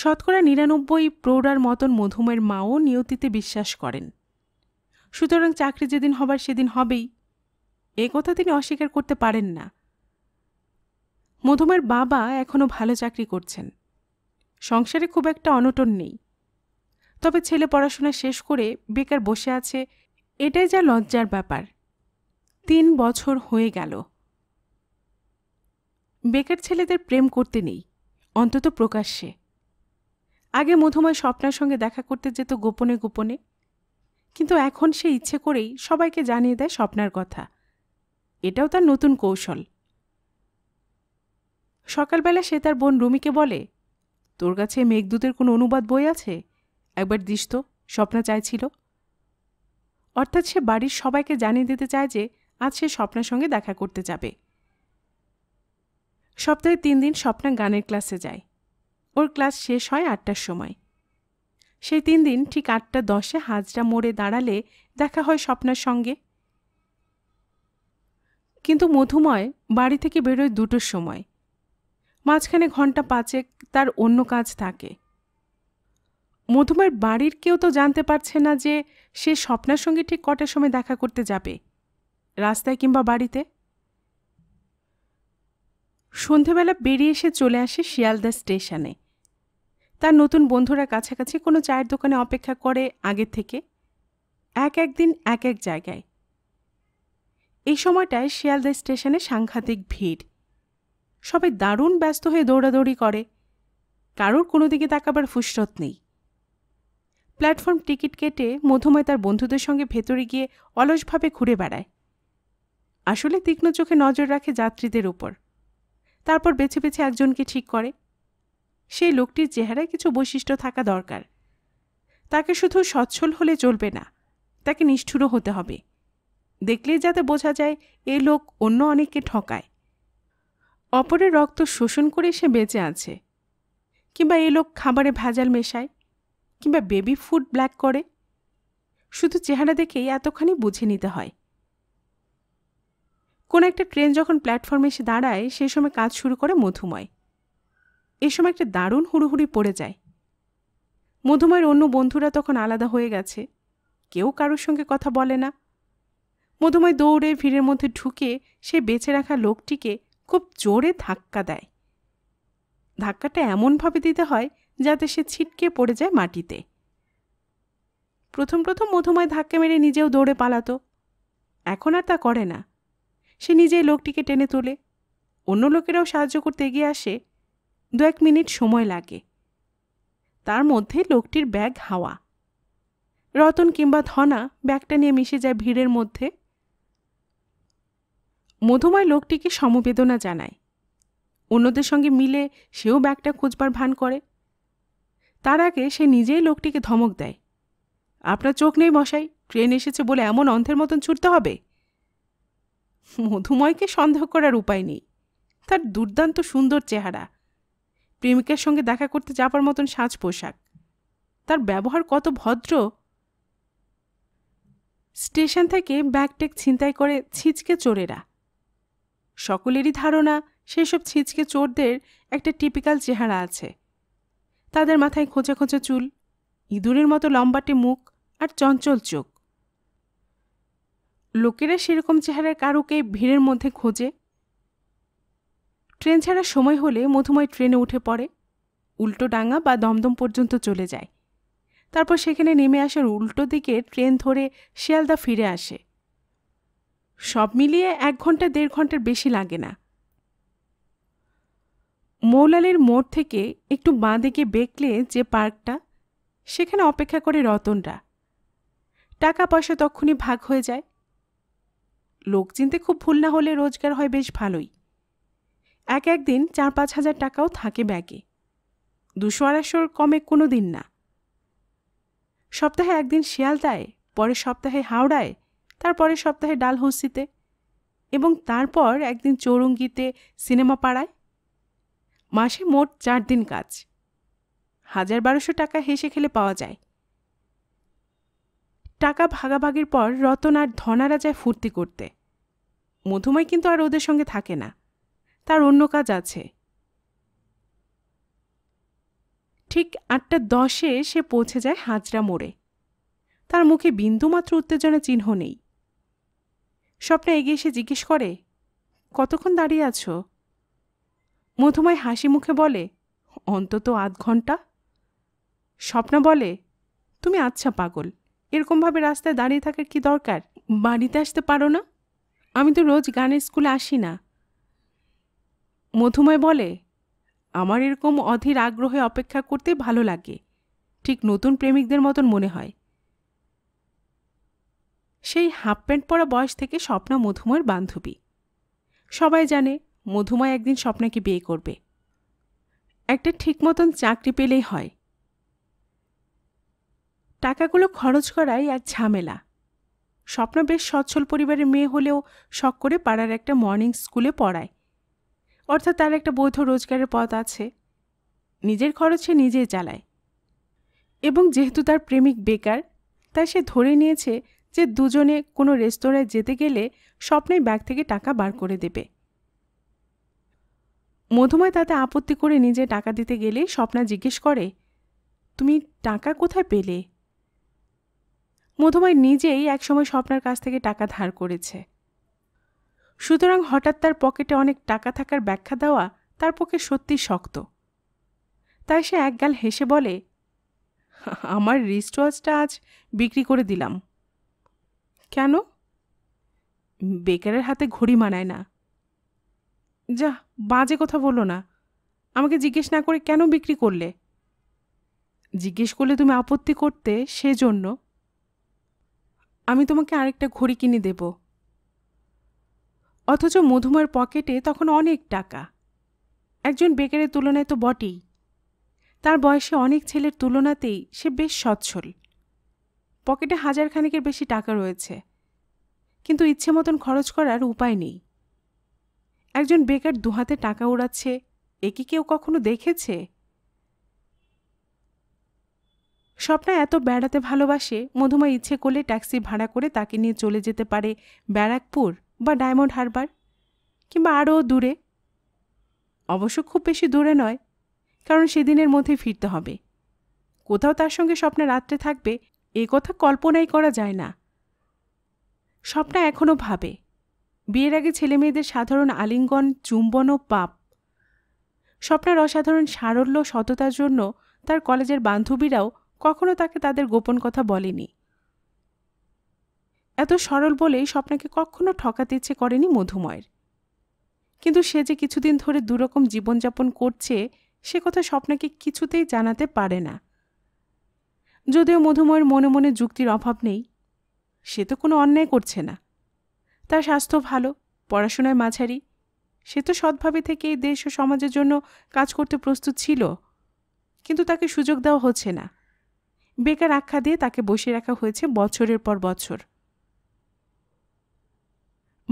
[SPEAKER 1] শতকরা নিরানব্বই প্রৌঢ়ার মতন মধুমের মাও নিয়তিতে বিশ্বাস করেন সুতরাং চাকরি যেদিন হবার সেদিন হবেই এ কথা তিনি অস্বীকার করতে পারেন না মধুমের বাবা এখনও ভালো চাকরি করছেন সংসারে খুব একটা অনটন নেই তবে ছেলে পড়াশোনা শেষ করে বেকার বসে আছে এটাই যা লজ্জার ব্যাপার তিন বছর হয়ে গেল বেকার ছেলেদের প্রেম করতে নেই অন্তত প্রকাশ্যে আগে মধুময় স্বপ্নার সঙ্গে দেখা করতে যেত গোপনে গোপনে কিন্তু এখন সে ইচ্ছে করেই সবাইকে জানিয়ে দেয় স্বপ্নার কথা এটাও তার নতুন কৌশল সকালবেলা সে তার বোন রুমিকে বলে তোর কাছে মেঘদূতের কোনো অনুবাদ বই আছে একবার দিস তো স্বপ্না চাইছিল অর্থাৎ সে বাড়ির সবাইকে জানিয়ে দিতে চায় যে আজ সে স্বপ্নার সঙ্গে দেখা করতে যাবে সপ্তাহে তিন দিন স্বপ্না গানের ক্লাসে যায় ওর ক্লাস শেষ হয় আটটার সময় সেই তিন দিন ঠিক আটটা দশে হাজরা মোড়ে দাঁড়ালে দেখা হয় স্বপ্নার সঙ্গে কিন্তু মধুময় বাড়ি থেকে বেরোয় দুটোর সময় মাঝখানে ঘন্টা পাঁচেক তার অন্য কাজ থাকে মধুময়ের বাড়ির কেউ তো জানতে পারছে না যে সে স্বপ্নার সঙ্গে ঠিক কটার সময় দেখা করতে যাবে রাস্তায় কিংবা বাড়িতে সন্ধেবেলা বেরিয়ে এসে চলে আসে শিয়ালদা স্টেশনে তার নতুন বন্ধুরা কাছাকাছি কোনো চায়ের দোকানে অপেক্ষা করে আগের থেকে এক একদিন এক এক জায়গায় এই সময়টায় শিয়ালদা স্টেশনে সাংঘাতিক ভিড় সবাই দারুণ ব্যস্ত হয়ে দৌড়াদৌড়ি করে কারোর কোনো দিকে তাকাবার ফুসরত নেই প্ল্যাটফর্ম টিকিট কেটে মধুময় তার বন্ধুদের সঙ্গে ভেতরে গিয়ে অলসভাবে ঘুরে বেড়ায় আসলে তীক্ষ্ণ চোখে নজর রাখে যাত্রীদের উপর তারপর বেছে বেছে একজনকে ঠিক করে সেই লোকটির চেহারায় কিছু বৈশিষ্ট্য থাকা দরকার তাকে শুধু সচ্ছল হলে চলবে না তাকে নিষ্ঠুরও হতে হবে দেখলেই যাতে বোঝা যায় এই লোক অন্য অনেককে ঠকায় অপরের রক্ত শোষণ করে সে বেঁচে আছে কিংবা এই লোক খাবারে ভাজাল মেশায় কিংবা বেবি ফুড ব্ল্যাক করে শুধু চেহারা দেখেই এতখানি বুঝে নিতে হয় কোনো একটা ট্রেন যখন প্ল্যাটফর্মে এসে দাঁড়ায় সেই সময় কাজ শুরু করে মধুময় এ সময় একটা দারুণ হুড়োহুড়ি পড়ে যায় মধুময়ের অন্য বন্ধুরা তখন আলাদা হয়ে গেছে কেউ কারোর সঙ্গে কথা বলে না মধুময় দৌড়ে ভিড়ের মধ্যে ঢুকে সে বেঁচে রাখা লোকটিকে খুব জোরে ধাক্কা দেয় ধাক্কাটা এমনভাবে দিতে হয় যাতে সে ছিটকে পড়ে যায় মাটিতে প্রথম প্রথম মধুময় ধাক্কা মেরে নিজেও দৌড়ে পালাতো এখন আর তা করে না সে নিজেই লোকটিকে টেনে তোলে অন্য লোকেরাও সাহায্য করতে এগিয়ে আসে দু এক মিনিট সময় লাগে তার মধ্যে লোকটির ব্যাগ হাওয়া রতন কিংবা ধনা ব্যাগটা নিয়ে মিশে যায় ভিড়ের মধ্যে মধুময় লোকটিকে সমবেদনা জানায় অন্যদের সঙ্গে মিলে সেও ব্যাগটা খুঁজবার ভান করে তার আগে সে নিজেই লোকটিকে ধমক দেয় আপনার চোখ নেই বসাই ট্রেন এসেছে বলে এমন অন্ধের মতন ছুটতে হবে মধুময়কে সন্দেহ করার উপায় নেই তার দুর্দান্ত সুন্দর চেহারা প্রেমিকার সঙ্গে দেখা করতে যাবার মতন সাজ পোশাক তার ব্যবহার কত ভদ্র স্টেশন থেকে ব্যাগটেক ছিনতাই করে ছিচকে চোরেরা সকলেরই ধারণা সেসব ছিচকে চোরদের একটা টিপিক্যাল চেহারা আছে তাদের মাথায় খোঁচা খোঁচা চুল ইঁদুরের মতো লম্বাটে মুখ আর চঞ্চল চোখ লোকেরা সেরকম চেহারার কারুকে ভিড়ের মধ্যে খোঁজে ট্রেন ছাড়ার সময় হলে মধুময় ট্রেনে উঠে পড়ে উল্টো ডাঙা বা দমদম পর্যন্ত চলে যায় তারপর সেখানে নেমে আসার উল্টো দিকে ট্রেন ধরে শিয়ালদা ফিরে আসে সব মিলিয়ে এক ঘন্টা দেড় ঘন্টার বেশি লাগে না মৌলালের মোড় থেকে একটু বাঁ দিকে বেঁকলে যে পার্কটা সেখানে অপেক্ষা করে রতনরা টাকা পয়সা তখনই ভাগ হয়ে যায় লোক চিনতে খুব ভুল না হলে রোজগার হয় বেশ ভালোই এক একদিন চার পাঁচ হাজার টাকাও থাকে ব্যাগে দুশো আড়াইশোর কমে কোনো দিন না সপ্তাহে একদিন শিয়ালদায় পরের সপ্তাহে হাওড়ায় তারপরের সপ্তাহে ডালহৌসিতে এবং তারপর একদিন চৌরঙ্গিতে সিনেমা পাড়ায় মাসে মোট চার দিন কাজ হাজার বারোশো টাকা হেসে খেলে পাওয়া যায় টাকা ভাগাভাগির পর রতন আর ধনারা যায় ফুর্তি করতে মধুময় কিন্তু আর ওদের সঙ্গে থাকে না তার অন্য কাজ আছে ঠিক আটটা দশে সে পৌঁছে যায় হাজরা মোড়ে তার মুখে বিন্দুমাত্র উত্তেজনা চিহ্ন নেই স্বপ্না এগিয়ে এসে জিজ্ঞেস করে কতক্ষণ দাঁড়িয়ে আছো মধুময় হাসি মুখে বলে অন্তত আধ ঘন্টা স্বপ্না বলে তুমি আচ্ছা পাগল এরকমভাবে রাস্তায় দাঁড়িয়ে থাকার কি দরকার বাড়িতে আসতে পারো না আমি তো রোজ গানের স্কুলে আসি না মধুময় বলে আমার এরকম অধীর আগ্রহে অপেক্ষা করতে ভালো লাগে ঠিক নতুন প্রেমিকদের মতন মনে হয় সেই হাফ প্যান্ট পরা বয়স থেকে স্বপ্না মধুময়ের বান্ধবী সবাই জানে মধুময় একদিন স্বপ্নাকে বিয়ে করবে একটা ঠিক মতন চাকরি পেলেই হয় টাকাগুলো খরচ করাই এক ঝামেলা স্বপ্ন বেশ সচ্ছল পরিবারের মেয়ে হলেও শখ করে পাড়ার একটা মর্নিং স্কুলে পড়ায় অর্থাৎ তার একটা বৈধ রোজগারের পথ আছে নিজের খরচ সে নিজেই চালায় এবং যেহেতু তার প্রেমিক বেকার তাই সে ধরে নিয়েছে যে দুজনে কোনো রেস্তোরাঁয় যেতে গেলে স্বপ্নের ব্যাগ থেকে টাকা বার করে দেবে মধুময় তাতে আপত্তি করে নিজে টাকা দিতে গেলে স্বপ্না জিজ্ঞেস করে তুমি টাকা কোথায় পেলে মধুময় নিজেই একসময় স্বপ্নার কাছ থেকে টাকা ধার করেছে সুতরাং হঠাৎ তার পকেটে অনেক টাকা থাকার ব্যাখ্যা দেওয়া তার পক্ষে সত্যি শক্ত তাই সে একগাল হেসে বলে আমার রিস্ট ওয়াচটা আজ বিক্রি করে দিলাম কেন বেকারের হাতে ঘড়ি মানায় না যা বাজে কথা বলো না আমাকে জিজ্ঞেস না করে কেন বিক্রি করলে জিজ্ঞেস করলে তুমি আপত্তি করতে সেজন্য আমি তোমাকে আরেকটা ঘড়ি কিনে দেবো অথচ মধুমার পকেটে তখন অনেক টাকা একজন বেকারের তুলনায় তো বটেই তার বয়সে অনেক ছেলের তুলনাতেই সে বেশ সচ্ছল পকেটে হাজার খানেকের বেশি টাকা রয়েছে কিন্তু ইচ্ছে মতন খরচ করার উপায় নেই একজন বেকার দুহাতে টাকা উড়াচ্ছে এ কি কেউ কখনো দেখেছে স্বপ্না এত বেড়াতে ভালোবাসে মধুমা ইচ্ছে করলে ট্যাক্সি ভাড়া করে তাকে নিয়ে চলে যেতে পারে ব্যারাকপুর বা ডায়মন্ড হারবার কিংবা আরও দূরে অবশ্য খুব বেশি দূরে নয় কারণ সেদিনের মধ্যে ফিরতে হবে কোথাও তার সঙ্গে স্বপ্নে রাত্রে থাকবে এ কথা কল্পনাই করা যায় না স্বপ্না এখনও ভাবে বিয়ের আগে ছেলে মেয়েদের সাধারণ আলিঙ্গন চুম্বন ও পাপ স্বপ্নার অসাধারণ সারল্য সততার জন্য তার কলেজের বান্ধবীরাও কখনো তাকে তাদের গোপন কথা বলেনি এত সরল বলেই স্বপ্নাকে কখনো ঠকাতে ইচ্ছে করেনি মধুময়ের কিন্তু সে যে কিছুদিন ধরে দুরকম জীবনযাপন করছে সে কথা স্বপ্নাকে কিছুতেই জানাতে পারে না যদিও মধুময়ের মনে মনে যুক্তির অভাব নেই সে তো কোনো অন্যায় করছে না তার স্বাস্থ্য ভালো পড়াশোনায় মাঝারি সে তো সৎভাবে থেকে এই দেশ ও সমাজের জন্য কাজ করতে প্রস্তুত ছিল কিন্তু তাকে সুযোগ দেওয়া হচ্ছে না বেকার আখ্যা দিয়ে তাকে বসে রাখা হয়েছে বছরের পর বছর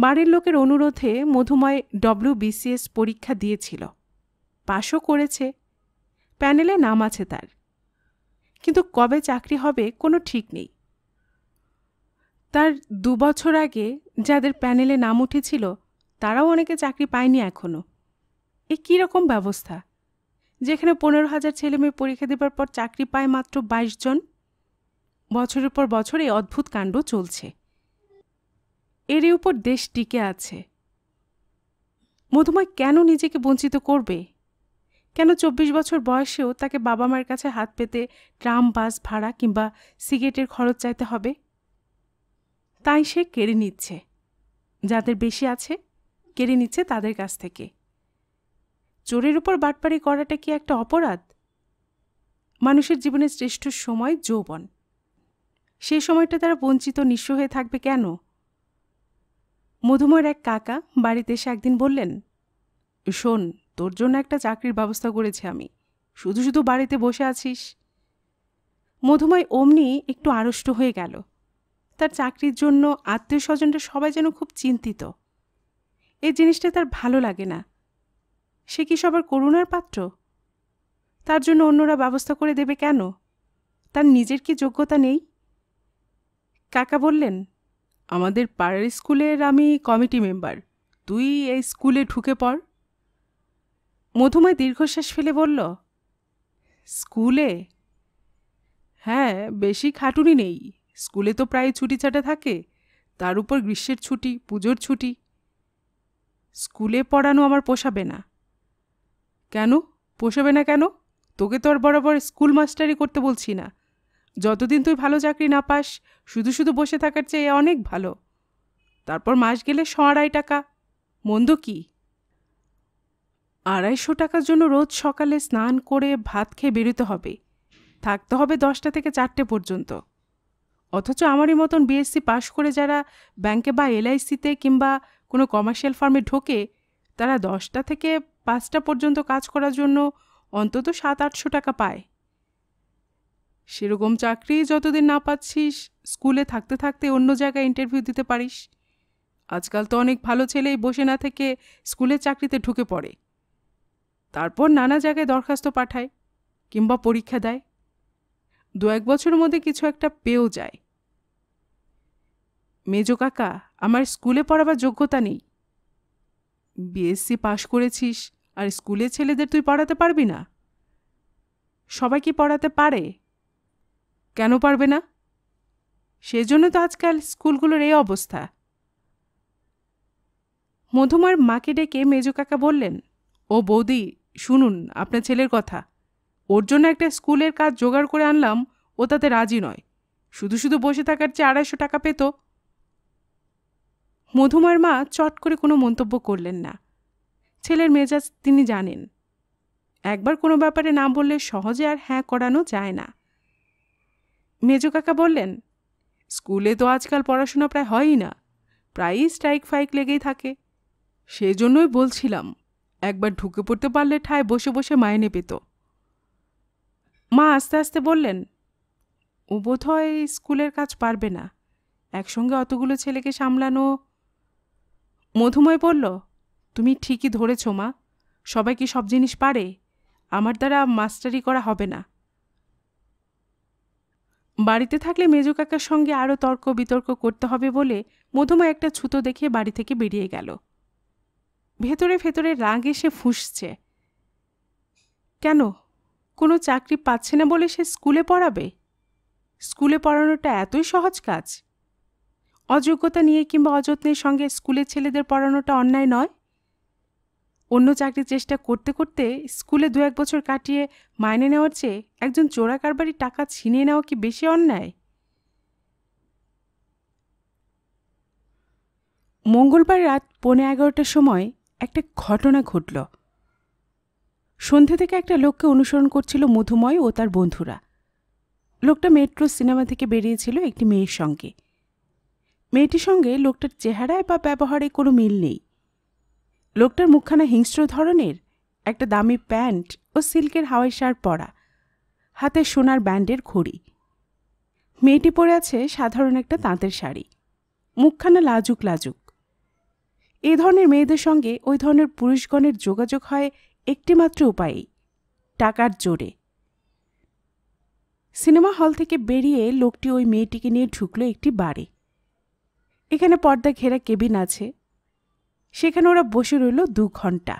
[SPEAKER 1] বাড়ির লোকের অনুরোধে মধুময় ডব্লিউবিসিএস পরীক্ষা দিয়েছিল পাশও করেছে প্যানেলে নাম আছে তার কিন্তু কবে চাকরি হবে কোনো ঠিক নেই তার দুবছর আগে যাদের প্যানেলে নাম উঠেছিল তারাও অনেকে চাকরি পায়নি এখনও এ রকম ব্যবস্থা যেখানে পনেরো হাজার ছেলেমেয়ে পরীক্ষা দেবার পর চাকরি পায় মাত্র বাইশ জন বছরের পর বছর এই অদ্ভুত কাণ্ড চলছে এরই উপর দেশ টিকে আছে মধুময় কেন নিজেকে বঞ্চিত করবে কেন চব্বিশ বছর বয়সেও তাকে বাবা মায়ের কাছে হাত পেতে ট্রাম বাস ভাড়া কিংবা সিগারেটের খরচ চাইতে হবে তাই সে কেড়ে নিচ্ছে যাদের বেশি আছে কেড়ে নিচ্ছে তাদের কাছ থেকে চোরের উপর বাটপাড়ি করাটা কি একটা অপরাধ মানুষের জীবনের শ্রেষ্ঠ সময় যৌবন সেই সময়টা তারা বঞ্চিত নিঃস্ব হয়ে থাকবে কেন মধুময়ের এক কাকা বাড়িতে এসে একদিন বললেন শোন তোর জন্য একটা চাকরির ব্যবস্থা করেছি আমি শুধু শুধু বাড়িতে বসে আছিস মধুময় অমনি একটু আড়ষ্ট হয়ে গেল তার চাকরির জন্য আত্মীয় স্বজনরা সবাই যেন খুব চিন্তিত এই জিনিসটা তার ভালো লাগে না সে কি সবার করুণার পাত্র তার জন্য অন্যরা ব্যবস্থা করে দেবে কেন তার নিজের কি যোগ্যতা নেই কাকা বললেন আমাদের পাড়ার স্কুলের আমি কমিটি মেম্বার তুই এই স্কুলে ঢুকে পড় মধুময় দীর্ঘশ্বাস ফেলে বলল স্কুলে হ্যাঁ বেশি খাটুনি নেই স্কুলে তো প্রায় ছুটি ছাটা থাকে তার উপর গ্রীষ্মের ছুটি পুজোর ছুটি স্কুলে পড়ানো আমার পোষাবে না কেন পোষাবে না কেন তোকে তো আর বরাবর স্কুল মাস্টারি করতে বলছি না যতদিন তুই ভালো চাকরি না পাস শুধু শুধু বসে থাকার চেয়ে অনেক ভালো তারপর মাস গেলে শ আড়াই টাকা মন্দ কি আড়াইশো টাকার জন্য রোজ সকালে স্নান করে ভাত খেয়ে বেরোতে হবে থাকতে হবে দশটা থেকে চারটে পর্যন্ত অথচ আমারই মতন বিএসসি পাশ করে যারা ব্যাংকে বা এলআইসিতে কিংবা কোনো কমার্শিয়াল ফার্মে ঢোকে তারা দশটা থেকে পাঁচটা পর্যন্ত কাজ করার জন্য অন্তত সাত আটশো টাকা পায় সেরকম চাকরি যতদিন না পাচ্ছিস স্কুলে থাকতে থাকতে অন্য জায়গায় ইন্টারভিউ দিতে পারিস আজকাল তো অনেক ভালো ছেলেই বসে না থেকে স্কুলে চাকরিতে ঢুকে পড়ে তারপর নানা জায়গায় দরখাস্ত পাঠায় কিংবা পরীক্ষা দেয় দু এক বছরের মধ্যে কিছু একটা পেয়েও যায় মেজ কাকা আমার স্কুলে পড়াবার যোগ্যতা নেই বিএসসি পাশ করেছিস আর স্কুলে ছেলেদের তুই পড়াতে পারবি না সবাই কি পড়াতে পারে কেন পারবে না সেজন্য তো আজকাল স্কুলগুলোর এই অবস্থা মধুমার মাকে ডেকে মেজু কাকা বললেন ও বৌদি শুনুন আপনার ছেলের কথা ওর জন্য একটা স্কুলের কাজ জোগাড় করে আনলাম ও তাতে রাজি নয় শুধু শুধু বসে থাকার চেয়ে আড়াইশো টাকা পেত মধুমার মা চট করে কোনো মন্তব্য করলেন না ছেলের মেজাজ তিনি জানেন একবার কোনো ব্যাপারে না বললে সহজে আর হ্যাঁ করানো যায় না মেজো কাকা বললেন স্কুলে তো আজকাল পড়াশোনা প্রায় হয়ই না প্রায়ই স্ট্রাইক ফাইক লেগেই থাকে সেজন্যই বলছিলাম একবার ঢুকে পড়তে পারলে ঠায় বসে বসে মায়নে পেত মা আস্তে আস্তে বললেন ও বোধহয় স্কুলের কাজ পারবে না একসঙ্গে অতগুলো ছেলেকে সামলানো মধুময় বলল তুমি ঠিকই ধরেছ মা সবাই কি সব জিনিস পারে আমার দ্বারা মাস্টারি করা হবে না বাড়িতে থাকলে মেজো কাকার সঙ্গে আরও তর্ক বিতর্ক করতে হবে বলে মধুমা একটা ছুতো দেখে বাড়ি থেকে বেরিয়ে গেল ভেতরে ভেতরে রাগ এসে ফুঁসছে কেন কোনো চাকরি পাচ্ছে না বলে সে স্কুলে পড়াবে স্কুলে পড়ানোটা এতই সহজ কাজ অযোগ্যতা নিয়ে কিংবা অযত্নের সঙ্গে স্কুলের ছেলেদের পড়ানোটা অন্যায় নয় অন্য চাকরির চেষ্টা করতে করতে স্কুলে দু এক বছর কাটিয়ে মাইনে নেওয়ার চেয়ে একজন চোরা কারবারি টাকা ছিনিয়ে নেওয়া কি বেশি অন্যায় মঙ্গলবার রাত পৌনে এগারোটার সময় একটা ঘটনা ঘটল সন্ধে থেকে একটা লোককে অনুসরণ করছিল মধুময় ও তার বন্ধুরা লোকটা মেট্রো সিনেমা থেকে বেরিয়েছিল একটি মেয়ের সঙ্গে মেয়েটির সঙ্গে লোকটার চেহারায় বা ব্যবহারে কোনো মিল নেই লোকটার মুখখানা হিংস্র ধরনের একটা দামি প্যান্ট ও সিল্কের হাওয়াই শার্ট পরা হাতে সোনার ব্যান্ডের ঘড়ি মেয়েটি পরে আছে সাধারণ একটা তাঁতের শাড়ি মুখখানা লাজুক লাজুক এ ধরনের মেয়েদের সঙ্গে ওই ধরনের পুরুষগণের যোগাযোগ হয় একটিমাত্র উপায়ে টাকার জোরে সিনেমা হল থেকে বেরিয়ে লোকটি ওই মেয়েটিকে নিয়ে ঢুকলো একটি বাড়ি এখানে পর্দা ঘেরা কেবিন আছে সেখানে ওরা বসে রইল দু ঘন্টা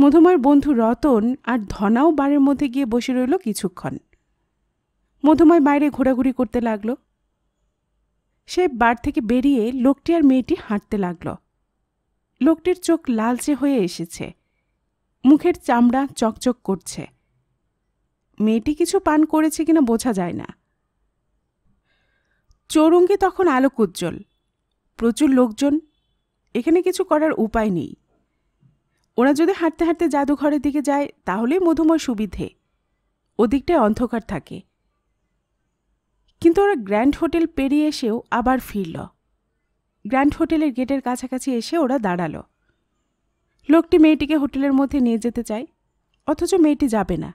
[SPEAKER 1] মধুময়ের বন্ধু রতন আর ধনাও বাড়ির মধ্যে গিয়ে বসে রইল কিছুক্ষণ মধুময় বাইরে ঘোরাঘুরি করতে লাগল সে বার থেকে বেরিয়ে লোকটি আর মেয়েটি হাঁটতে লাগল লোকটির চোখ লালচে হয়ে এসেছে মুখের চামড়া চকচক করছে মেয়েটি কিছু পান করেছে কিনা বোঝা যায় না চৌরঙ্গে তখন আলোক উজ্জ্বল প্রচুর লোকজন এখানে কিছু করার উপায় নেই ওরা যদি হাঁটতে হাঁটতে জাদুঘরের দিকে যায় তাহলেই মধুময় সুবিধে ওদিকটায় অন্ধকার থাকে কিন্তু ওরা গ্র্যান্ড হোটেল পেরিয়ে এসেও আবার ফিরল গ্র্যান্ড হোটেলের গেটের কাছাকাছি এসে ওরা দাঁড়ালো লোকটি মেয়েটিকে হোটেলের মধ্যে নিয়ে যেতে চায় অথচ মেয়েটি যাবে না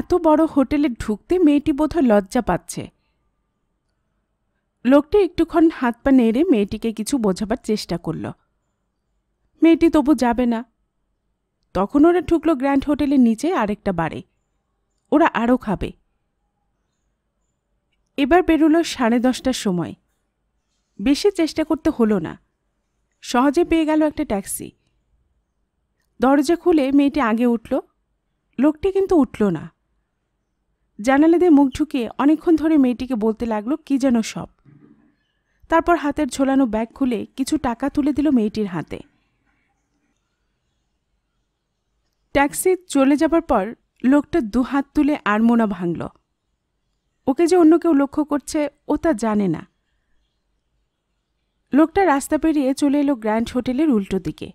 [SPEAKER 1] এত বড় হোটেলে ঢুকতে মেয়েটি বোধহয় লজ্জা পাচ্ছে লোকটি একটুক্ষণ হাত পা নেড়ে মেয়েটিকে কিছু বোঝাবার চেষ্টা করল মেয়েটি তবু যাবে না তখন ওরা ঠুকলো গ্র্যান্ড হোটেলের নিচে আরেকটা বাড়ে ওরা আরও খাবে এবার বেরোলো সাড়ে দশটার সময় বেশি চেষ্টা করতে হলো না সহজে পেয়ে গেল একটা ট্যাক্সি দরজা খুলে মেয়েটি আগে উঠল লোকটি কিন্তু উঠল না জানালেদের মুখ ঢুকে অনেকক্ষণ ধরে মেয়েটিকে বলতে লাগলো কি যেন সব তারপর হাতের ঝোলানো ব্যাগ খুলে কিছু টাকা তুলে দিল মেয়েটির হাতে ট্যাক্সি চলে যাবার পর লোকটা হাত তুলে আড়মোনা ভাঙল ওকে যে অন্য কেউ লক্ষ্য করছে ও তা জানে না লোকটা রাস্তা পেরিয়ে চলে এলো গ্র্যান্ড হোটেলের উল্টো দিকে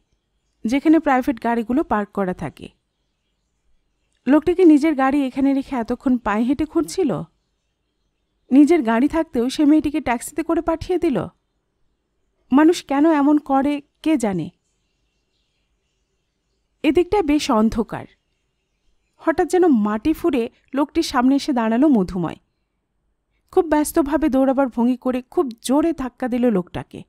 [SPEAKER 1] যেখানে প্রাইভেট গাড়িগুলো পার্ক করা থাকে লোকটা কি নিজের গাড়ি এখানে রেখে এতক্ষণ পায়ে হেঁটে খুঁড়ছিল নিজের গাড়ি থাকতেও সে মেয়েটিকে ট্যাক্সিতে করে পাঠিয়ে দিল মানুষ কেন এমন করে কে জানে এদিকটা বেশ অন্ধকার হঠাৎ যেন মাটি ফুরে লোকটির সামনে এসে দাঁড়ালো মধুময় খুব ব্যস্তভাবে দৌড়াবার ভঙ্গি করে খুব জোরে ধাক্কা দিল লোকটাকে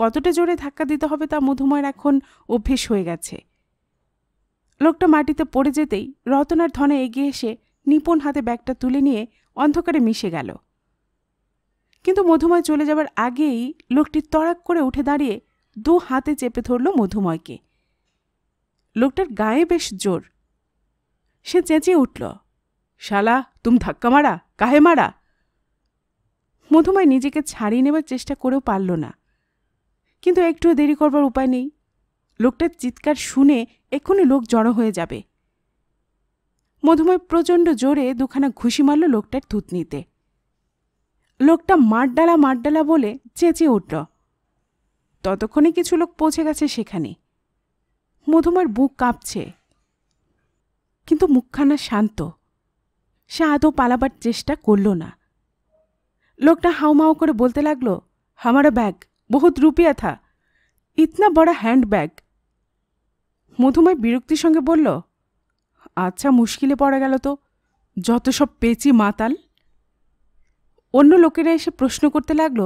[SPEAKER 1] কতটা জোরে ধাক্কা দিতে হবে তা মধুময়ের এখন অভ্যেস হয়ে গেছে লোকটা মাটিতে পড়ে যেতেই রতনার ধনে এগিয়ে এসে নিপুণ হাতে ব্যাগটা তুলে নিয়ে অন্ধকারে মিশে গেল কিন্তু মধুময় চলে যাবার আগেই লোকটি তড়াক করে উঠে দাঁড়িয়ে দু হাতে চেপে ধরল মধুময়কে লোকটার গায়ে বেশ জোর সে চেঁচিয়ে উঠল শালা তুম ধাক্কা মারা কাহে মারা মধুময় নিজেকে ছাড়িয়ে নেবার চেষ্টা করেও পারল না কিন্তু একটু দেরি করবার উপায় নেই লোকটার চিৎকার শুনে এক্ষুনি লোক জড়ো হয়ে যাবে মধুময় প্রচণ্ড জোরে দুখানা ঘুষি মারল লোকটার থুতনিতে লোকটা মারডালা মারডালা বলে চেঁচে উঠল ততক্ষণে কিছু লোক পৌঁছে গেছে সেখানে মধুময়ের বুক কাঁপছে কিন্তু মুখখানা শান্ত সে আদৌ পালাবার চেষ্টা করল না লোকটা হাউমাও করে বলতে লাগলো হামারা ব্যাগ বহুত রুপিয়া থা ইতনা বড় হ্যান্ড ব্যাগ মধুময় বিরক্তির সঙ্গে বলল আচ্ছা মুশকিলে পড়া গেল তো যত সব পেঁচি মাতাল অন্য লোকেরা এসে প্রশ্ন করতে লাগল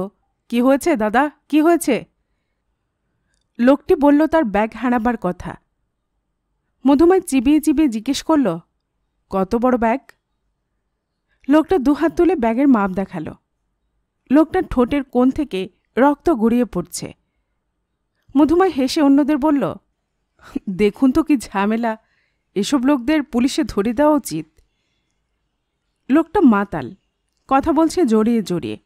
[SPEAKER 1] কি হয়েছে দাদা কি হয়েছে লোকটি বলল তার ব্যাগ হারাবার কথা মধুময় চিবিয়ে চিবিয়ে জিজ্ঞেস করল কত বড় ব্যাগ লোকটা দুহাত তুলে ব্যাগের মাপ দেখাল লোকটা ঠোঁটের কোণ থেকে রক্ত গড়িয়ে পড়ছে মধুময় হেসে অন্যদের বলল দেখুন তো কি ঝামেলা এসব লোকদের পুলিশে ধরে দেওয়া উচিত লোকটা মাতাল কথা বলছে জড়িয়ে জড়িয়ে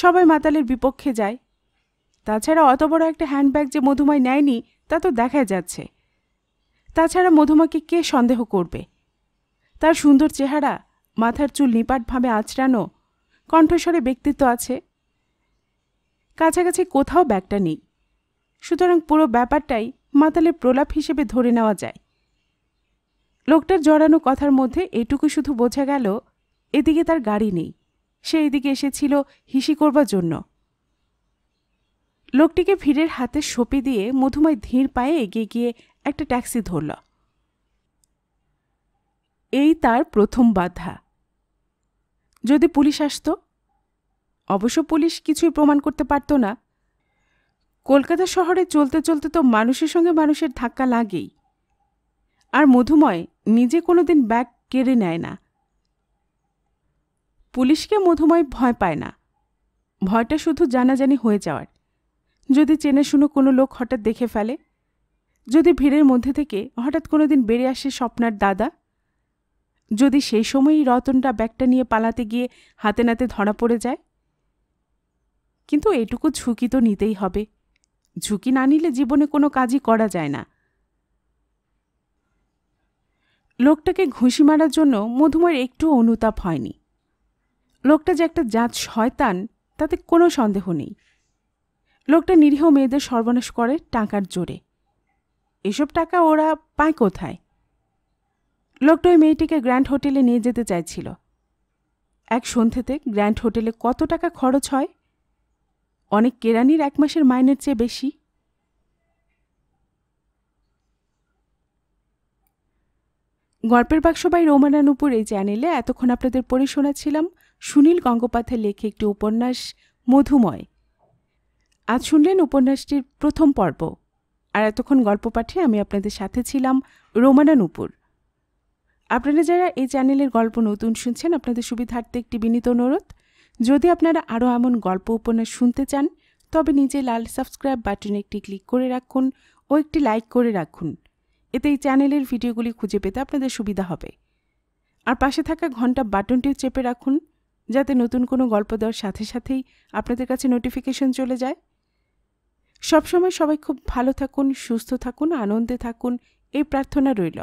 [SPEAKER 1] সবাই মাতালের বিপক্ষে যায় তাছাড়া অত বড় একটা হ্যান্ডব্যাগ যে মধুময় নেয়নি তা তো দেখা যাচ্ছে তাছাড়া মধুমাকে কে সন্দেহ করবে তার সুন্দর চেহারা মাথার চুল নিপাটভাবে আঁচড়ানো কণ্ঠস্বরে ব্যক্তিত্ব আছে কাছাকাছি কোথাও ব্যাগটা নেই সুতরাং পুরো ব্যাপারটাই মাতালের প্রলাপ হিসেবে ধরে নেওয়া যায় লোকটার জড়ানো কথার মধ্যে এটুকু শুধু বোঝা গেল এদিকে তার গাড়ি নেই সে এদিকে এসেছিল হিসি করবার জন্য লোকটিকে ভিড়ের হাতে সপি দিয়ে মধুময় ধীর পায়ে এগিয়ে গিয়ে একটা ট্যাক্সি ধরল এই তার প্রথম বাধা যদি পুলিশ আসত অবশ্য পুলিশ কিছুই প্রমাণ করতে পারত না কলকাতা শহরে চলতে চলতে তো মানুষের সঙ্গে মানুষের ধাক্কা লাগেই আর মধুময় নিজে কোনো দিন ব্যাগ কেড়ে নেয় না পুলিশকে মধুময় ভয় পায় না ভয়টা শুধু জানাজানি হয়ে যাওয়ার যদি চেনাশুনো কোনো লোক হঠাৎ দেখে ফেলে যদি ভিড়ের মধ্যে থেকে হঠাৎ কোনো দিন বেড়ে আসে স্বপ্নার দাদা যদি সেই সময়ই রতনটা ব্যাগটা নিয়ে পালাতে গিয়ে হাতে নাতে ধরা পড়ে যায় কিন্তু এটুকু ঝুঁকি তো নিতেই হবে ঝুঁকি না নিলে জীবনে কোনো কাজই করা যায় না লোকটাকে ঘুষি মারার জন্য মধুময়ের একটু অনুতাপ হয়নি লোকটা যে একটা জাত শয়তান তাতে কোনো সন্দেহ নেই লোকটা নিরীহ মেয়েদের সর্বনাশ করে টাকার জোরে এসব টাকা ওরা পায় কোথায় লোকটা ওই মেয়েটিকে গ্র্যান্ড হোটেলে নিয়ে যেতে চাইছিল এক সন্ধ্যেতে গ্র্যান্ড হোটেলে কত টাকা খরচ হয় অনেক কেরানির এক মাসের মাইনের চেয়ে বেশি গল্পের বাক্স বাই রোমানা এই চ্যানেলে এতক্ষণ আপনাদের পড়ে শোনাচ্ছিলাম সুনীল গঙ্গোপাধ্যায় লেখে একটি উপন্যাস মধুময় আজ শুনলেন উপন্যাসটির প্রথম পর্ব আর এতক্ষণ গল্প পাঠে আমি আপনাদের সাথে ছিলাম রোমানান উপর আপনারা যারা এই চ্যানেলের গল্প নতুন শুনছেন আপনাদের সুবিধার্থে একটি বিনীত অনুরোধ যদি আপনারা আরও এমন গল্প উপন্যাস শুনতে চান তবে নিজে লাল সাবস্ক্রাইব বাটনে একটি ক্লিক করে রাখুন ও একটি লাইক করে রাখুন এতে এই চ্যানেলের ভিডিওগুলি খুঁজে পেতে আপনাদের সুবিধা হবে আর পাশে থাকা ঘন্টা বাটনটিও চেপে রাখুন যাতে নতুন কোনো গল্প দেওয়ার সাথে সাথেই আপনাদের কাছে নোটিফিকেশন চলে যায় সবসময় সবাই খুব ভালো থাকুন সুস্থ থাকুন আনন্দে থাকুন এই প্রার্থনা রইল